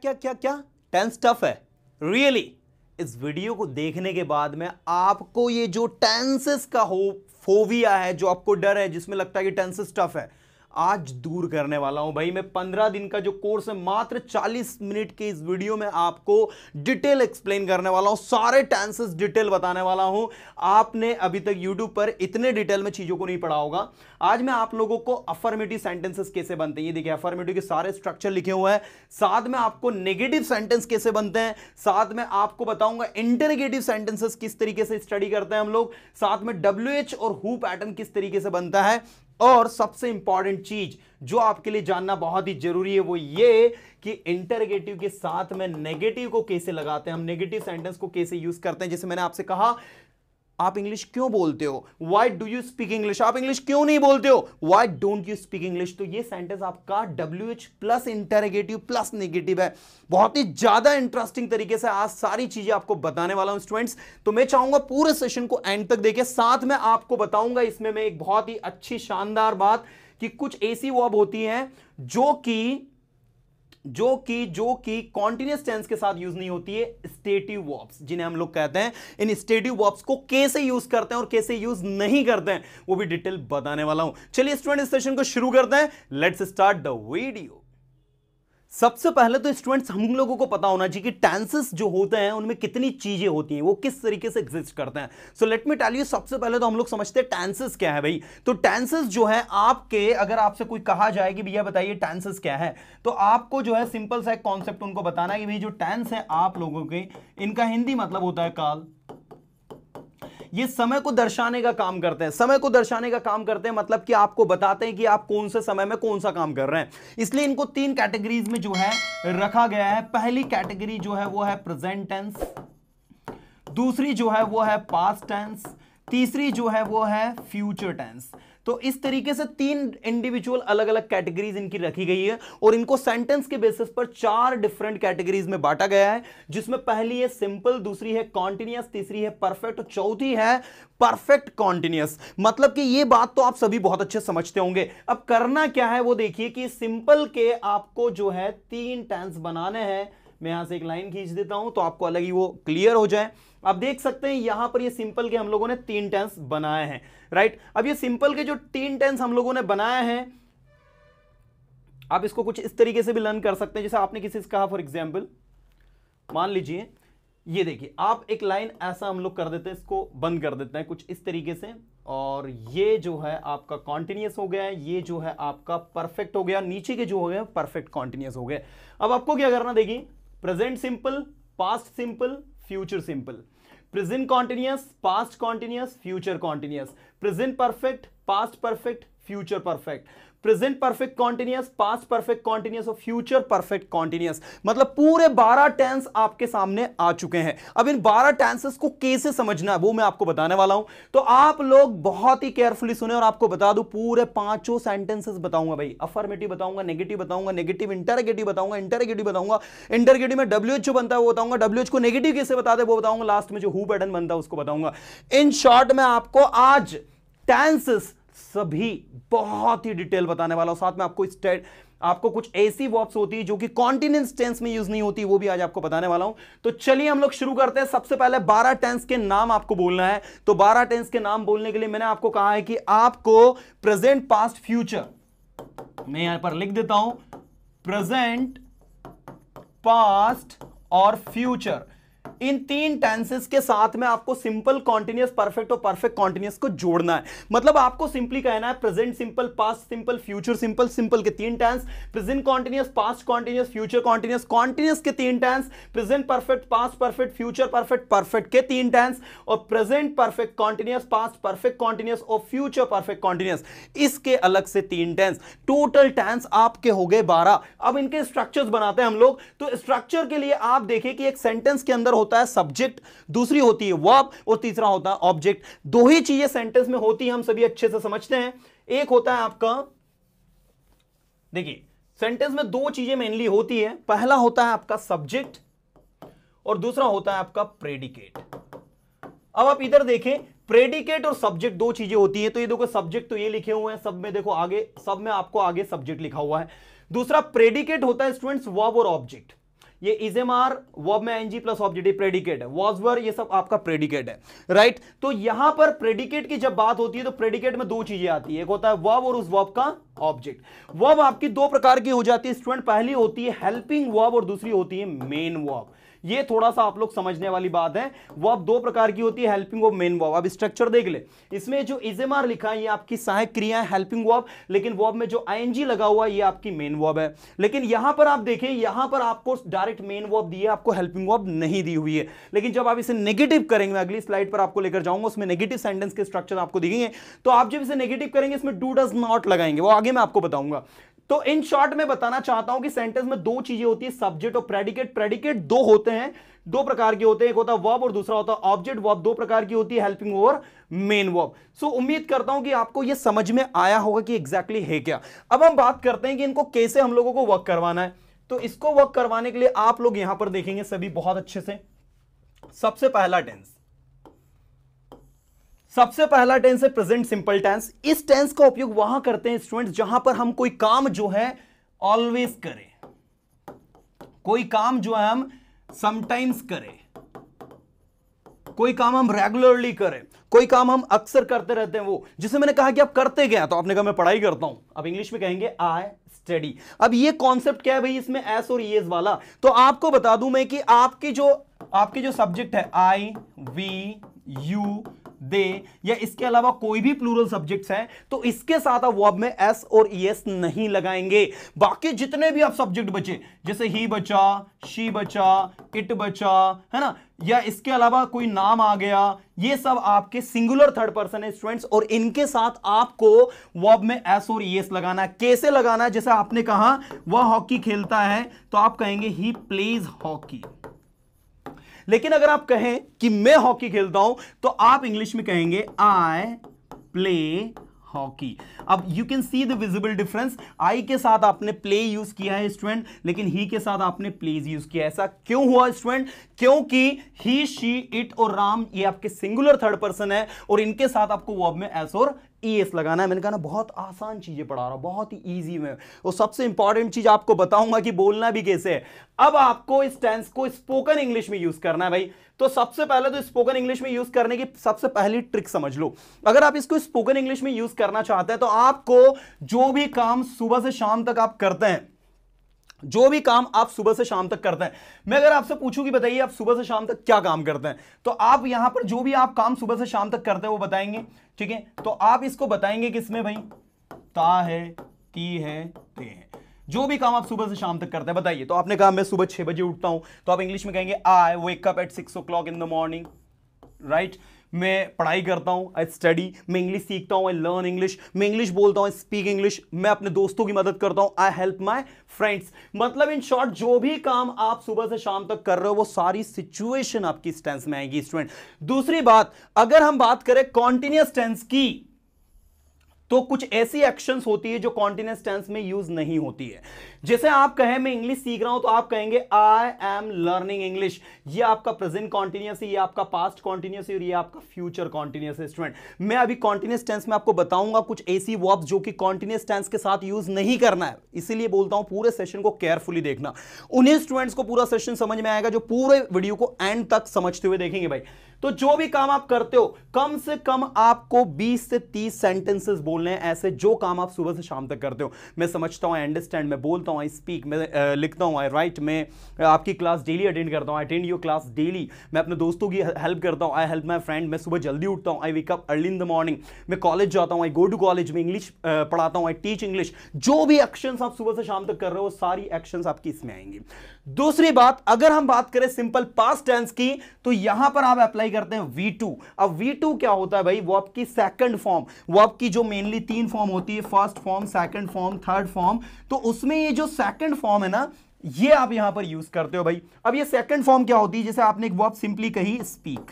क्या क्या क्या क्या टेंस टफ है रियली really? इस वीडियो को देखने के बाद में आपको ये जो टेंसेस का हो फोविया है जो आपको डर है जिसमें लगता है कि टेंसेस टफ है आज दूर करने वाला हूं भाई मैं पंद्रह दिन का जो कोर्स है मात्र चालीस मिनट के इस वीडियो में आपको डिटेल एक्सप्लेन करने वाला हूं सारे टेंसेस डिटेल बताने वाला हूं आपने अभी तक यूट्यूब पर इतने डिटेल में चीजों को नहीं पढ़ा होगा आज मैं आप लोगों को अफर्मेटिव सेंटेंसेस कैसे बनते हैं ये देखिए अफर्मेटिव के सारे स्ट्रक्चर लिखे हुए हैं साथ में आपको नेगेटिव सेंटेंस कैसे बनते हैं साथ में आपको बताऊंगा इंटरगेटिव सेंटेंसेस किस तरीके से स्टडी करते हैं हम लोग साथ में डब्ल्यू और हु पैटर्न किस तरीके से बनता है और सबसे इंपॉर्टेंट चीज जो आपके लिए जानना बहुत ही जरूरी है वो ये कि इंटरगेटिव के साथ में नेगेटिव को कैसे लगाते हैं हम नेगेटिव सेंटेंस को कैसे यूज करते हैं जैसे मैंने आपसे कहा आप इंग्लिश क्यों बोलते हो why do you speak English आप इंग्लिश क्यों नहीं बोलते हो why don't you speak English तो ये सेंटेंस आपका W H plus interrogative plus negative है बहुत ही ज्यादा इंटरेस्टिंग तरीके से आज सारी चीजें आपको बताने वाला हूं स्टूडेंट्स तो मैं चाहूंगा पूरे सेशन को एंड तक देखे साथ में आपको बताऊंगा इसमें मैं एक बहुत ही अच्छी शानदार बात कि कुछ ऐसी वॉब होती हैं जो कि जो कि जो कि कॉन्टिन्यूस टेंस के साथ यूज नहीं होती है स्टेटिव वर्ब्स जिन्हें हम लोग कहते हैं इन स्टेटिव वर्ब्स को कैसे यूज करते हैं और कैसे यूज नहीं करते हैं वो भी डिटेल बताने वाला हूं चलिए स्टूडेंट इस सेशन को शुरू करते हैं लेट्स स्टार्ट द वीडियो सबसे पहले तो स्टूडेंट्स हम लोगों को पता होना चाहिए कि टेंसेस जो होते हैं उनमें कितनी चीज़ें होती हैं वो किस तरीके से एग्जिस्ट करते हैं so let me tell you सबसे पहले तो हम लोग समझते हैं टेंसेस क्या है भाई तो टेंसेस जो है आपके अगर आपसे कोई कहा जाए कि भैया बताइए टेंसेस क्या है तो आपको जो है सिंपल सा एक कॉन्सेप्ट उनको बताना है कि भाई जो टेंस है आप लोगों के इनका हिंदी मतलब होता है काल ये समय को दर्शाने का काम करते हैं समय को दर्शाने का काम करते हैं मतलब कि आपको बताते हैं कि आप कौन से समय में कौन सा काम कर रहे हैं इसलिए इनको तीन कैटेगरीज में जो है रखा गया है पहली कैटेगरी जो है वो है प्रेजेंट टेंस दूसरी जो है वो है पास्ट टेंस तीसरी जो है वो है फ्यूचर टेंस तो इस तरीके से तीन इंडिविजुअल अलग अलग कैटेगरीज इनकी रखी गई है और इनको सेंटेंस के बेसिस पर चार डिफरेंट कैटेगरीज में बांटा गया है जिसमें पहली है सिंपल दूसरी है कॉन्टिन्यूस तीसरी है परफेक्ट और चौथी है परफेक्ट कॉन्टिन्यूस मतलब कि ये बात तो आप सभी बहुत अच्छे समझते होंगे अब करना क्या है वो देखिए कि सिंपल के आपको जो है तीन टेंस बनाने हैं मैं यहां से एक लाइन खींच देता हूं तो आपको अलग ही वो क्लियर हो जाए आप देख सकते हैं यहां पर ये सिंपल के हम लोगों ने तीन टेंस बनाए हैं राइट अब ये सिंपल के जो तीन टेंस हम लोगों ने बनाया है आप इसको कुछ इस तरीके से भी लर्न कर सकते हैं जैसे आपने किसी से कहा फॉर एग्जाम्पल मान लीजिए ये देखिए आप एक लाइन ऐसा हम लोग कर देते हैं इसको बंद कर देते हैं कुछ इस तरीके से और ये जो है आपका कॉन्टिन्यूस हो गया है ये जो है आपका परफेक्ट हो गया नीचे के जो हो गए परफेक्ट कॉन्टिन्यूस हो गए अब आपको क्या करना देखिए present simple past simple future simple present continuous past continuous future continuous present perfect past perfect future perfect present perfect continuous past perfect continuous और फ्यूचर परफेक्ट कॉन्टिन्यूस मतलब पूरे 12 टेंस आपके सामने आ चुके हैं अब इन 12 टेंसेस को कैसे समझना है वो मैं आपको बताने वाला हूं तो आप लोग बहुत ही केयरफुली सुने और आपको बता दू पूरे पांचों सेंटेंसेस बताऊंगा भाई अफर्मेटिव बताऊंगा नेगेटिव बताऊंगा नेगेटिव इंटरगेटिव बताऊंगा इंटरगेटिव बताऊंगा इंटरगेटिव में डब्ल्यू बनता है वो बताऊंगा डब्ल्यू को नेगेटिव कैसे बताते वो बताऊंगा लास्ट में जो हु पैटर्न बनता है उसको बताऊंगा इन शॉर्ट में आपको आज टेंसेस सभी बहुत ही डिटेल बताने वाला हूं साथ में आपको स्टेट आपको कुछ ऐसी वर्ब्स होती है जो कि कॉन्टिनेंस टेंस में यूज नहीं होती वो भी आज आपको बताने वाला हूं तो चलिए हम लोग शुरू करते हैं सबसे पहले 12 टेंस के नाम आपको बोलना है तो 12 टेंस के नाम बोलने के लिए मैंने आपको कहा है कि आपको प्रेजेंट पास्ट फ्यूचर मैं यहां पर लिख देता हूं प्रेजेंट पास्ट और फ्यूचर इन तीन टेंसेस के साथ में आपको सिंपल कॉन्टिन्यूस परफेक्ट और परफेक्ट कॉन्टिन्यूस को जोड़ना है मतलब आपको सिंपली कहना है present simple past simple future simple simple के तीन tense present continuous past continuous future continuous continuous के तीन tense present perfect past perfect future perfect perfect के तीन टेंस और present perfect continuous past perfect continuous और फ्यूचर परफेक्ट कॉन्टिन्यूस इसके अलग से तीन टेंस टोटल टेंस आपके हो गए बारह अब इनके स्ट्रक्चर्स बनाते हैं हम लोग तो स्ट्रक्चर के लिए आप देखें कि एक सेंटेंस के अंदर होता होता है सब्जेक्ट दूसरी होती है वर्ब और तीसरा होता है ऑब्जेक्ट दो ही चीजें सेंटेंस में होती है हम सभी अच्छे से समझते हैं एक होता है आपका देखिए सेंटेंस में दो चीजें मेनली होती है पहला होता है आपका सब्जेक्ट और दूसरा होता है आपका प्रेडिकेट अब आप इधर देखें प्रेडिकेट और सब्जेक्ट दो चीजें होती हैं तो ये देखो सब्जेक्ट तो ये लिखे हुए हैं सब में देखो आगे सब में आपको आगे सब्जेक्ट लिखा हुआ है दूसरा प्रेडिकेट होता है स्टूडेंट्स वर्ब और ऑब्जेक्ट ये इजेमार वॉब में एनजी प्लस ऑब्जेक्टिव प्रेडिकेट है वॉजवर ये सब आपका प्रेडिकेट है राइट तो यहां पर प्रेडिकेट की जब बात होती है तो प्रेडिकेट में दो चीजें आती है एक होता है वॉब और उस वॉब का ऑब्जेक्ट वॉब आपकी दो प्रकार की हो जाती है स्टूडेंट पहली होती है हेल्पिंग वॉब और दूसरी होती है मेन वॉब ये थोड़ा सा आप लोग समझने वाली बात है वो अब दो प्रकार की होती है हेल्पिंग वर्ब मेन वर्ब अब स्ट्रक्चर देख ले इसमें जो इजेमार लिखा है ये आपकी सहायक क्रिया है हेल्पिंग वर्ब लेकिन वर्ब में जो आईएनजी लगा हुआ है ये आपकी मेन वर्ब है लेकिन यहां पर आप देखें यहां पर आपको डायरेक्ट मेन वर्ब दी है आपको हेल्पिंग वर्ब नहीं दी हुई है लेकिन जब आप इसे नेगेटिव करेंगे अगली स्लाइड पर आपको लेकर जाऊंगा उसमें नेगेटिव सेंटेंस के स्ट्रक्चर आपको दिखेंगे तो आप जब इसे नेगेटिव करेंगे इसमें डू डज नॉट लगाएंगे वो आगे मैं आपको बताऊंगा तो इन शॉर्ट में बताना चाहता हूं कि सेंटेंस में दो चीजें होती है सब्जेक्ट और प्रेडिकेट प्रेडिकेट दो होते हैं दो प्रकार के होते हैं एक होता है वर्ब और दूसरा होता है ऑब्जेक्ट वर्ब दो प्रकार की होती है helping over main verb so उम्मीद करता हूं कि आपको यह समझ में आया होगा कि एग्जैक्टली exactly है क्या अब हम बात करते हैं कि इनको कैसे हम लोगों को वर्क करवाना है तो इसको वर्क करवाने के लिए आप लोग यहां पर देखेंगे सभी बहुत अच्छे से सबसे पहला टेंस सबसे पहला टेंस है प्रेजेंट सिंपल टेंस इस टेंस का उपयोग वहां करते हैं स्टूडेंट्स जहां पर हम कोई काम जो है ऑलवेज करें कोई काम जो है हम समटाइम्स करें कोई काम हम रेगुलरली करें कोई काम हम अक्सर करते रहते हैं वो जिसे मैंने कहा कि आप करते गए तो आपने कहा मैं पढ़ाई करता हूं अब इंग्लिश में कहेंगे आई स्टडी अब ये कॉन्सेप्ट क्या है भाई इसमें एस और ये e वाला तो आपको बता दूं मैं कि आपकी जो आपके जो सब्जेक्ट है आई वी यू दे या इसके अलावा कोई भी प्लूरल सब्जेक्ट्स हैं तो इसके साथ आप वर्ब में एस और ई एस नहीं लगाएंगे बाकी जितने भी आप सब्जेक्ट बचे जैसे ही बचा शी बचा इट बचा है ना या इसके अलावा कोई नाम आ गया ये सब आपके सिंगुलर थर्ड पर्सन है स्टूडेंट्स और इनके साथ आपको वर्ब में एस और ई एस लगाना कैसे लगाना जैसे आपने कहा वह हॉकी खेलता है तो आप कहेंगे ही प्लेज हॉकी लेकिन अगर आप कहें कि मैं हॉकी खेलता हूं तो आप इंग्लिश में कहेंगे आई प्ले हॉकी अब you can see the visible difference I के साथ आपने प्ले यूज किया है स्टूडेंट लेकिन ही के साथ आपने प्लेज यूज किया ऐसा क्यों हुआ स्टूडेंट क्योंकि ही शी इट और राम ये आपके सिंगुलर थर्ड पर्सन है और इनके साथ आपको वर्ब में एस और ई एस लगाना है मैंने कहा ना बहुत आसान चीज़ें पढ़ा रहा हूं बहुत ही ईजी में वो सबसे इंपॉर्टेंट चीज़ आपको बताऊंगा कि बोलना भी कैसे है अब आपको इस टेंस को स्पोकन इंग्लिश में यूज़ करना है भाई तो सबसे पहले तो स्पोकन इंग्लिश में यूज़ करने की सबसे पहली ट्रिक समझ लो अगर आप इसको स्पोकन इंग्लिश में यूज़ करना चाहते हैं तो आपको जो भी काम सुबह से शाम तक आप करते हैं जो भी काम आप सुबह से शाम तक करते हैं मैं अगर आपसे पूछूं कि बताइए आप सुबह से शाम तक क्या काम करते हैं तो आप यहां पर जो भी आप काम सुबह से शाम तक करते हैं वो बताएंगे ठीक है तो आप इसको बताएंगे किसमें भाई ता है ती है ते है जो भी काम आप सुबह से शाम तक करते हैं बताइए तो आपने कहा मैं सुबह छह बजे उठता हूं तो आप इंग्लिश में कहेंगे I wake up at six o'clock in the morning right right? मैं पढ़ाई करता हूँ आई स्टडी मैं इंग्लिश सीखता हूँ आई लर्न इंग्लिश मैं इंग्लिश बोलता हूँ आई स्पीक इंग्लिश मैं अपने दोस्तों की मदद करता हूँ आई हेल्प माई फ्रेंड्स मतलब इन शॉर्ट जो भी काम आप सुबह से शाम तक कर रहे हो वो सारी सिचुएशन आपकी स्टेंस में आएगी स्टूडेंट दूसरी बात अगर हम बात करें कॉन्टिन्यूस टेंस की तो कुछ ऐसी एक्शंस होती है जो कॉन्टिन्यूस टेंस में यूज नहीं होती है जैसे आप कहें मैं इंग्लिश सीख रहा हूं तो आप कहेंगे आई एम लर्निंग इंग्लिश ये आपका प्रेजेंट कॉन्टिन्यूस है ये आपका पास्ट कॉन्टिन्यूस है और ये आपका फ्यूचर कॉन्टिन्यूस है स्टूडेंट मैं अभी कॉन्टिन्यूस टेंस में आपको बताऊंगा कुछ ऐसी वर्ब्स जो कि कॉन्टिन्यूस टेंस के साथ यूज नहीं करना है इसीलिए बोलता हूं पूरे सेशन को केयरफुली देखना उन्हीं स्टूडेंट्स को पूरा सेशन समझ में आएगा जो पूरे वीडियो को एंड तक समझते हुए देखेंगे भाई तो जो भी काम आप करते हो कम से कम आपको 20 से 30 सेंटेंसेस बोलने हैं ऐसे जो काम आप सुबह से शाम तक करते हो मैं समझता हूँ आई अंडरस्टैंड मैं बोलता हूँ आई स्पीक मैं लिखता हूँ आई राइट मैं आपकी क्लास डेली अटेंड करता हूँ I attend your class daily मैं अपने दोस्तों की हेल्प करता हूँ आई हेल्प माई फ्रेंड मैं सुबह जल्दी उठता हूँ I wake up early in the morning मैं कॉलेज जाता हूँ आई गो टू कॉलेज में इंग्लिश पढ़ाता हूँ आई टीच इंग्लिश जो भी एक्शंस आप सुबह से शाम तक कर रहे हो सारी एक्शन आपकी इसमें आएंगी दूसरी बात अगर हम बात करें सिंपल पास टेंस की तो यहां पर आप अप्लाई करते हैं वी टू अब वी टू क्या होता है भाई वो आपकी सेकंड फॉर्म वो आपकी जो मेनली तीन फॉर्म होती है first form second form third form तो उसमें ये जो सेकंड फॉर्म है ना ये आप यहां पर यूज करते हो भाई अब ये सेकंड फॉर्म क्या होती है जैसे आपने एक वर्ब सिंपली कही speak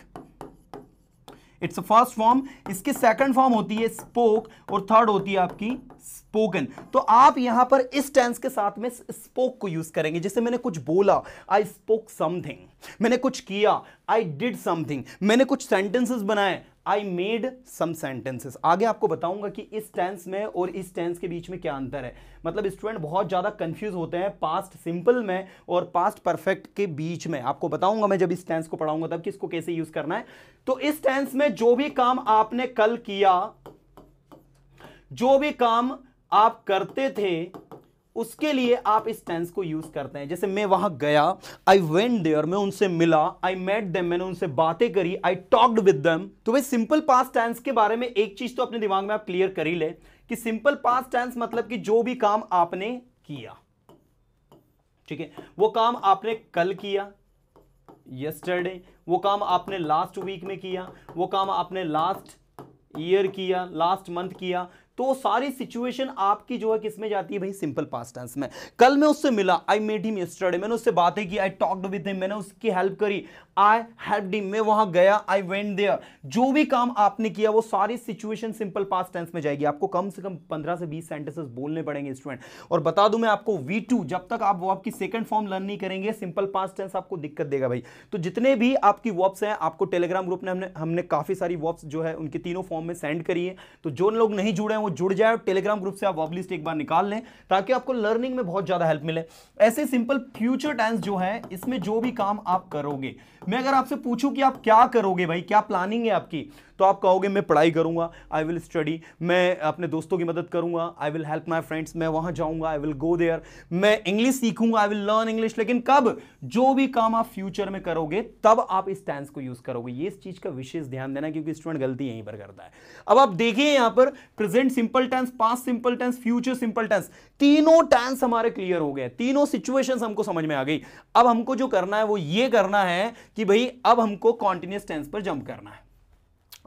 it's a first form इसकी सेकंड फॉर्म होती है स्पोक और थर्ड होती है आपकी स्पोकन तो आप यहां पर इस टेंस के साथ में स्पोक को यूज करेंगे जैसे मैंने कुछ बोला आई स्पोक समथिंग मैंने कुछ किया आई डिड समथिंग मैंने कुछ सेंटेंसेस बनाए आई मेड सम सेंटेंसेस आगे आपको बताऊंगा कि इस टेंस में और इस टेंस के बीच में क्या अंतर है मतलब स्टूडेंट बहुत ज़्यादा कंफ्यूज होते हैं पास्ट सिंपल में और पास्ट परफेक्ट के बीच में आपको बताऊंगा मैं जब इस टेंस को पढ़ाऊंगा तब कि इसको कैसे यूज करना है तो इस टेंस में जो भी काम आपने कल किया जो भी काम आप करते थे उसके लिए आप इस टेंस को यूज करते हैं जैसे मैं वहां गया आई वेंट देयर मैं उनसे मिला आई मेट देम मैंने उनसे बातें करी आई टॉक्ड विद देम तो भाई सिंपल पास टेंस के बारे में एक चीज तो अपने दिमाग में आप क्लियर कर ही ले कि सिंपल पास टेंस मतलब कि जो भी काम आपने किया ठीक है वो काम आपने कल किया यस्टरडे वो काम आपने लास्ट वीक में किया वो काम आपने लास्ट ईयर किया लास्ट मंथ किया तो वो सारी सिचुएशन आपकी जो है किसमें जाती है भाई सिंपल पास्ट टेंस में कल मैं उससे मिला आई मेड हिम यस्टरडे मैंने उससे बातें की आई टॉक्ड विद हिम मैंने उसकी हेल्प करी आई हेल्प हिम मैं वहां गया आई वेंट देयर जो भी काम आपने किया वो सारी सिचुएशन सिंपल पास्ट टेंस में जाएगी आपको कम से कम पंद्रह से बीस सेंटेंसेस बोलने पड़ेंगे स्टूडेंट और बता दू मैं आपको V2 जब तक आप वो आपकी सेकंड फॉर्म लर्न नहीं करेंगे सिंपल पास्ट टेंस आपको दिक्कत देगा भाई तो जितने भी आपकी वर्ब्स हैं आपको टेलीग्राम ग्रुप ने हमने हमने काफ़ी सारी वर्ब्स जो है उनके तीनों फॉर्म में सेंड करी है तो जो लोग नहीं जुड़े हैं वो जुड़ जाए और टेलीग्राम ग्रुप से आप वॉब लिस्ट एक बार निकाल लें ताकि आपको लर्निंग में बहुत ज़्यादा हेल्प मिले ऐसे सिंपल फ्यूचर टेंस जो है इसमें जो भी काम आप करोगे मैं अगर आपसे पूछूं कि आप क्या करोगे भाई क्या प्लानिंग है आपकी तो आप कहोगे मैं पढ़ाई करूंगा आई विल स्टडी मैं अपने दोस्तों की मदद करूंगा I will help my friends मैं वहाँ जाऊँगा आई विल गो देयर मैं इंग्लिश सीखूंगा आई विल लर्न इंग्लिश लेकिन कब जो भी काम आप फ्यूचर में करोगे तब आप इस टेंस को यूज़ करोगे ये इस चीज़ का विशेष ध्यान देना क्योंकि स्टूडेंट गलती यहीं पर करता है अब आप देखिए यहाँ पर present simple tense past simple tense future simple tense तीनों टेंस हमारे क्लियर हो गए तीनों सिचुएशन हमको समझ में आ गई अब हमको जो करना है वो ये करना है कि भाई अब हमको कॉन्टिन्यूस टेंस पर जंप करना है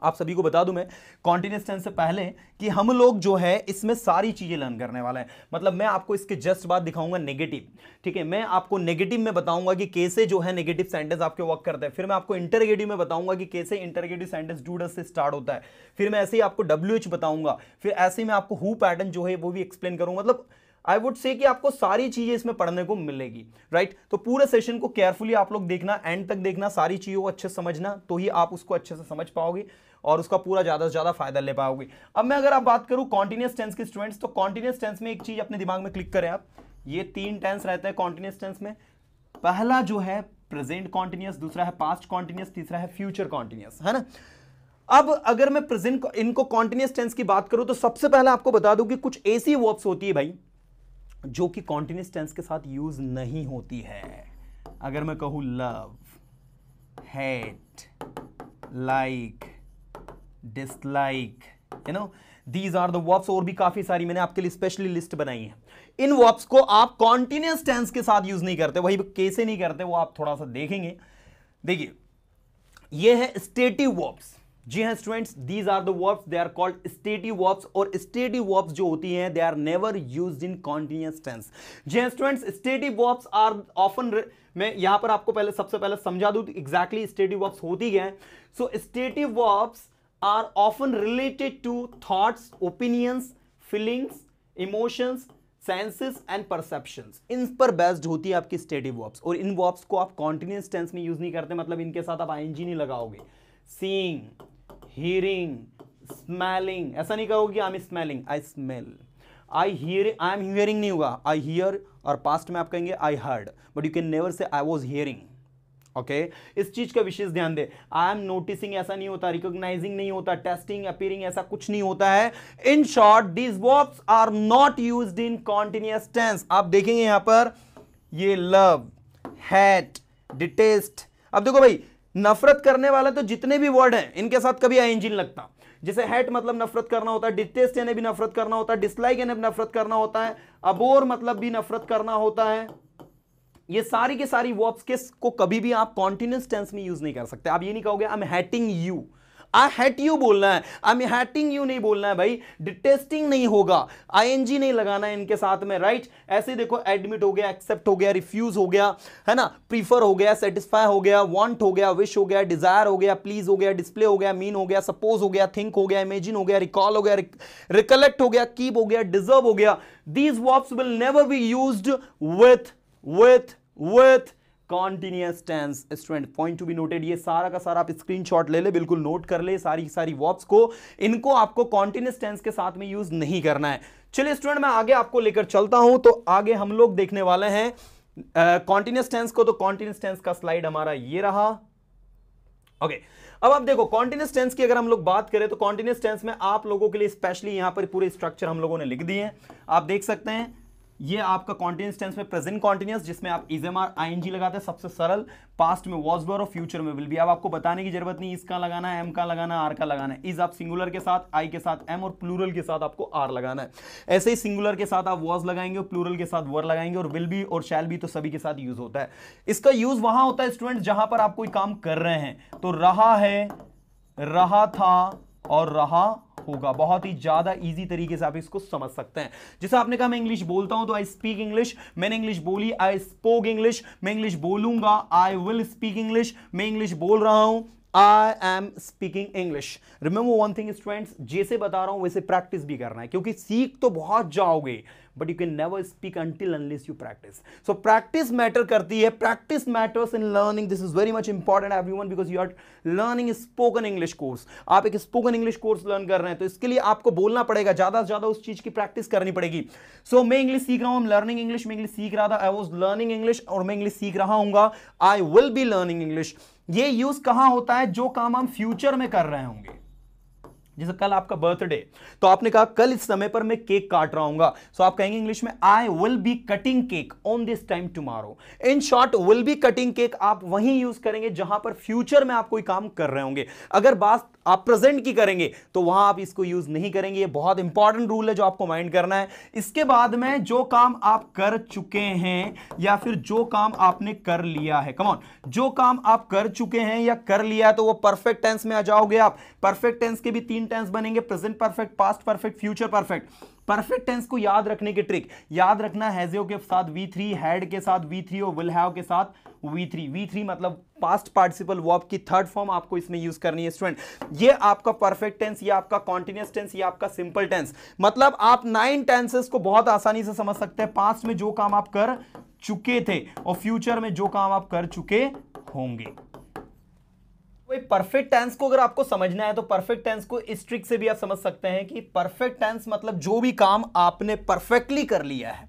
आप सभी को बता दूं मैं कॉन्टिन्यूस टेंस से पहले कि हम लोग जो है इसमें सारी चीज़ें लर्न करने वाले हैं मतलब मैं आपको इसके जस्ट बाद दिखाऊंगा नेगेटिव ठीक है मैं आपको नेगेटिव में बताऊंगा कि कैसे जो है नेगेटिव सेंटेंस आपके वर्क करते हैं फिर मैं आपको इंटरगेटिव में बताऊंगा कि कैसे इंटरगेटिव सेंटेंस डूडस से स्टार्ट होता है फिर मैं ऐसे ही आपको डब्ल्यू बताऊंगा फिर ऐसे ही मैं आपको हु पैटर्न जो है वो भी एक्सप्लेन करूँगा मतलब आई वुड से कि आपको सारी चीज़ें इसमें पढ़ने को मिलेगी राइट right? तो पूरे सेशन को केयरफुली आप लोग देखना एंड तक देखना सारी चीज़ों को अच्छे समझना तो ही आप उसको अच्छे से समझ पाओगे और उसका पूरा ज़्यादा से ज़्यादा फायदा ले पाओगे अब मैं अगर आप बात करूं कॉन्टीन्यूस टेंस के स्टूडेंट्स तो कॉन्टीन्यूस टेंस में एक चीज़ अपने दिमाग में क्लिक करें आप ये तीन टेंस रहते हैं कॉन्टीन्यूस टेंस में पहला जो है प्रेजेंट कॉन्टीन्यूस दूसरा है पास्ट कॉन्टीन्यूस तीसरा है फ्यूचर कॉन्टीन्यूस है ना अब अगर मैं प्रेजेंट इनको कॉन्टीन्यूस टेंस की बात करूं तो सबसे पहले आपको बता दूं कि कुछ ऐसी वर्ब्स होती है भाई जो कि कॉन्टिन्यूस टेंस के साथ यूज नहीं होती है अगर मैं कहूँ love hate like dislike you know these are the verbs और भी काफी सारी मैंने आपके लिए स्पेशली लिस्ट बनाई है इन वर्ब्स को आप कॉन्टिन्यूस टेंस के साथ यूज नहीं करते वही कैसे नहीं करते वो आप थोड़ा सा देखेंगे देखिए ये है स्टेटिव वर्ब्स जी हाँ students these are the verbs they are called stative verbs और स्टेटी वर्ब्स जो होती हैं they are never used in continuous tense जी हाँ students stative verbs are often मैं यहाँ पर आपको पहले सबसे पहले समझा दूँ एग्जैक्टली स्टेटी वर्ब्स होती क्या है so stative verbs are often related to thoughts opinions feelings emotions senses and perception इन पर बेस्ड होती है आपकी स्टेटी वर्ब्स और इन वर्ब्स को आप कॉन्टिन्यूस टेंस में यूज नहीं करते मतलब इनके साथ आप आईएनजी नहीं लगाओगे सीइंग हियरिंग स्मेलिंग ऐसा नहीं कहोगे I am smelling I smell I hear I am hearing नहीं होगा आई हियर और पास्ट में आप कहेंगे I heard but you can never say I was hearing okay okay? इस चीज का विशेष ध्यान दे आई एम नोटिसिंग ऐसा नहीं होता रिकॉग्नाइजिंग नहीं होता टेस्टिंग अपीयरिंग ऐसा कुछ नहीं होता है in short these verbs are not use in continuous tense आप देखेंगे यहां पर ये लव हैट डिटेस्ट अब देखो भाई नफरत करने वाले तो जितने भी वर्ड हैं इनके साथ कभी आईएनजी लगता जैसे हेट मतलब नफरत करना होता है डिटेस्ट यानी भी नफरत करना होता है डिसलाइक यानी नफरत करना होता है अबोर मतलब भी नफरत करना होता है ये सारी के सारी वर्ब्स किस को कभी भी आप कॉन्टिन्यूस टेंस में यूज नहीं कर सकते आप ये नहीं कहोगे I am hating you I hate you बोलना है आई एम हैटिंग यू नहीं बोलना है भाई डिटेस्टिंग नहीं होगा आई नहीं लगाना है इनके साथ में राइट right? ऐसे देखो एडमिट हो गया एक्सेप्ट हो गया रिफ्यूज हो गया है ना प्रीफर हो गया सेटिस्फाई हो गया वॉन्ट हो गया विश हो गया डिजायर हो गया प्लीज हो गया डिस्प्ले हो गया मीन हो गया सपोज हो गया थिंक हो गया इमेजिन हो गया रिकॉल हो गया रिकलेक्ट हो गया कीप हो गया डिजर्व हो गया these verbs will never be use with with with continuous tense student point to be noted ये सारा का सारा आप स्क्रीनशॉट ले ले बिल्कुल नोट कर ले सारी सारी वर्ब्स को इनको आपको कॉन्टीन्यूस टेंस के साथ में यूज नहीं करना है चलिए स्टूडेंट मैं आगे आपको लेकर चलता हूं तो आगे हम लोग देखने वाले हैं कॉन्टीन्यूस uh, टेंस को तो कॉन्टीन्यूस टेंस का स्लाइड हमारा ये रहा ओके okay. अब आप देखो कॉन्टिन्यूस टेंस की अगर हम लोग बात करें तो कॉन्टिन्यूस टेंस में आप लोगों के लिए स्पेशली यहां पर पूरे स्ट्रक्चर हम लोगों ने लिख दिए हैं आप देख सकते हैं ये आपका कॉन्टिन्यूस टेंस में प्रेजेंट कॉन्टिन्यूस जिसमें आप इजेमार आई लगाते हैं सबसे सरल पास्ट में वॉज और फ्यूचर में विल भी अब आपको बताने की जरूरत नहीं इसका लगाना है एम का लगाना आर का लगाना है इज आप सिंगुलर के साथ आई के साथ एम और प्लूरल के साथ आपको आर लगाना है ऐसे ही सिंगुलर के साथ आप वॉज लगाएंगे और प्लूरल के साथ वर लगाएंगे और विल भी और शैल भी तो सभी के साथ यूज होता है इसका यूज वहां होता है स्टूडेंट जहां पर आप कोई काम कर रहे हैं तो रहा है रहा था और रहा होगा बहुत ही ज्यादा इजी तरीके से आप इसको समझ सकते हैं जैसे आपने कहा मैं इंग्लिश बोलता हूं तो आई स्पीक इंग्लिश मैंने इंग्लिश बोली आई स्पोक इंग्लिश मैं इंग्लिश बोलूंगा आई विल स्पीक इंग्लिश मैं इंग्लिश बोल रहा हूं I am speaking English remember one thing students जैसे बता रहा हूं वैसे प्रैक्टिस भी करना है क्योंकि सीख तो बहुत जाओगे but you can never speak until unless you practice so practice matter करती है practice matters in learning this is very much important every one because you are learning spoken English course आप एक स्पोकन इंग्लिश कोर्स लर्न कर रहे हैं तो इसके लिए आपको बोलना पड़ेगा ज्यादा से ज्यादा उस चीज की प्रैक्टिस करनी पड़ेगी सो so, मैं इंग्लिश सीख रहा हूँ लर्निंग इंग्लिश में इंग्लिश सीख रहा था आई वॉज लर्निंग इंग्लिश और मैं इंग्लिश सीख रहा हूँ I will be learning English ये यूज कहां होता है जो काम हम फ्यूचर में कर रहे होंगे जैसे कल आपका बर्थडे तो आपने कहा कल इस समय पर मैं केक काट रहा हूंगा सो आप कहेंगे इंग्लिश में I will be cutting cake on this time tomorrow in short will be cutting cake आप वहीं यूज करेंगे जहां पर फ्यूचर में आप कोई काम कर रहे होंगे अगर बात आप प्रेजेंट की करेंगे तो वहां आप इसको यूज नहीं करेंगे ये बहुत इंपॉर्टेंट रूल है जो आपको माइंड करना है इसके बाद में जो काम आप कर चुके हैं या फिर जो काम आपने कर लिया है कमॉन जो काम आप कर चुके हैं या कर लिया है तो वो परफेक्ट टेंस में आ जाओगे आप परफेक्ट टेंस के भी तीन टेंस बनेंगे present perfect past perfect future perfect perfect tense को याद रखने की ट्रिक याद रखना हैजियो के साथ वी थ्री हैड के साथ वी थ्री और विल हैव के साथ वी थ्री वी थ्री मतलब पास्ट पार्टिसिपल वर्ब की थर्ड फॉर्म आपको इसमें यूज करनी है स्टूडेंट ये आपका परफेक्ट टेंस ये आपका कॉन्टिन्यूस टेंस ये आपका सिंपल टेंस मतलब आप नाइन टेंसेस को बहुत आसानी से समझ सकते हैं पास्ट में जो काम आप कर चुके थे और फ्यूचर में जो काम आप कर चुके होंगे कोई परफेक्ट टेंस को अगर आपको समझना है तो परफेक्ट टेंस को इस ट्रिक से भी आप समझ सकते हैं कि परफेक्ट टेंस मतलब जो भी काम आपने परफेक्टली कर लिया है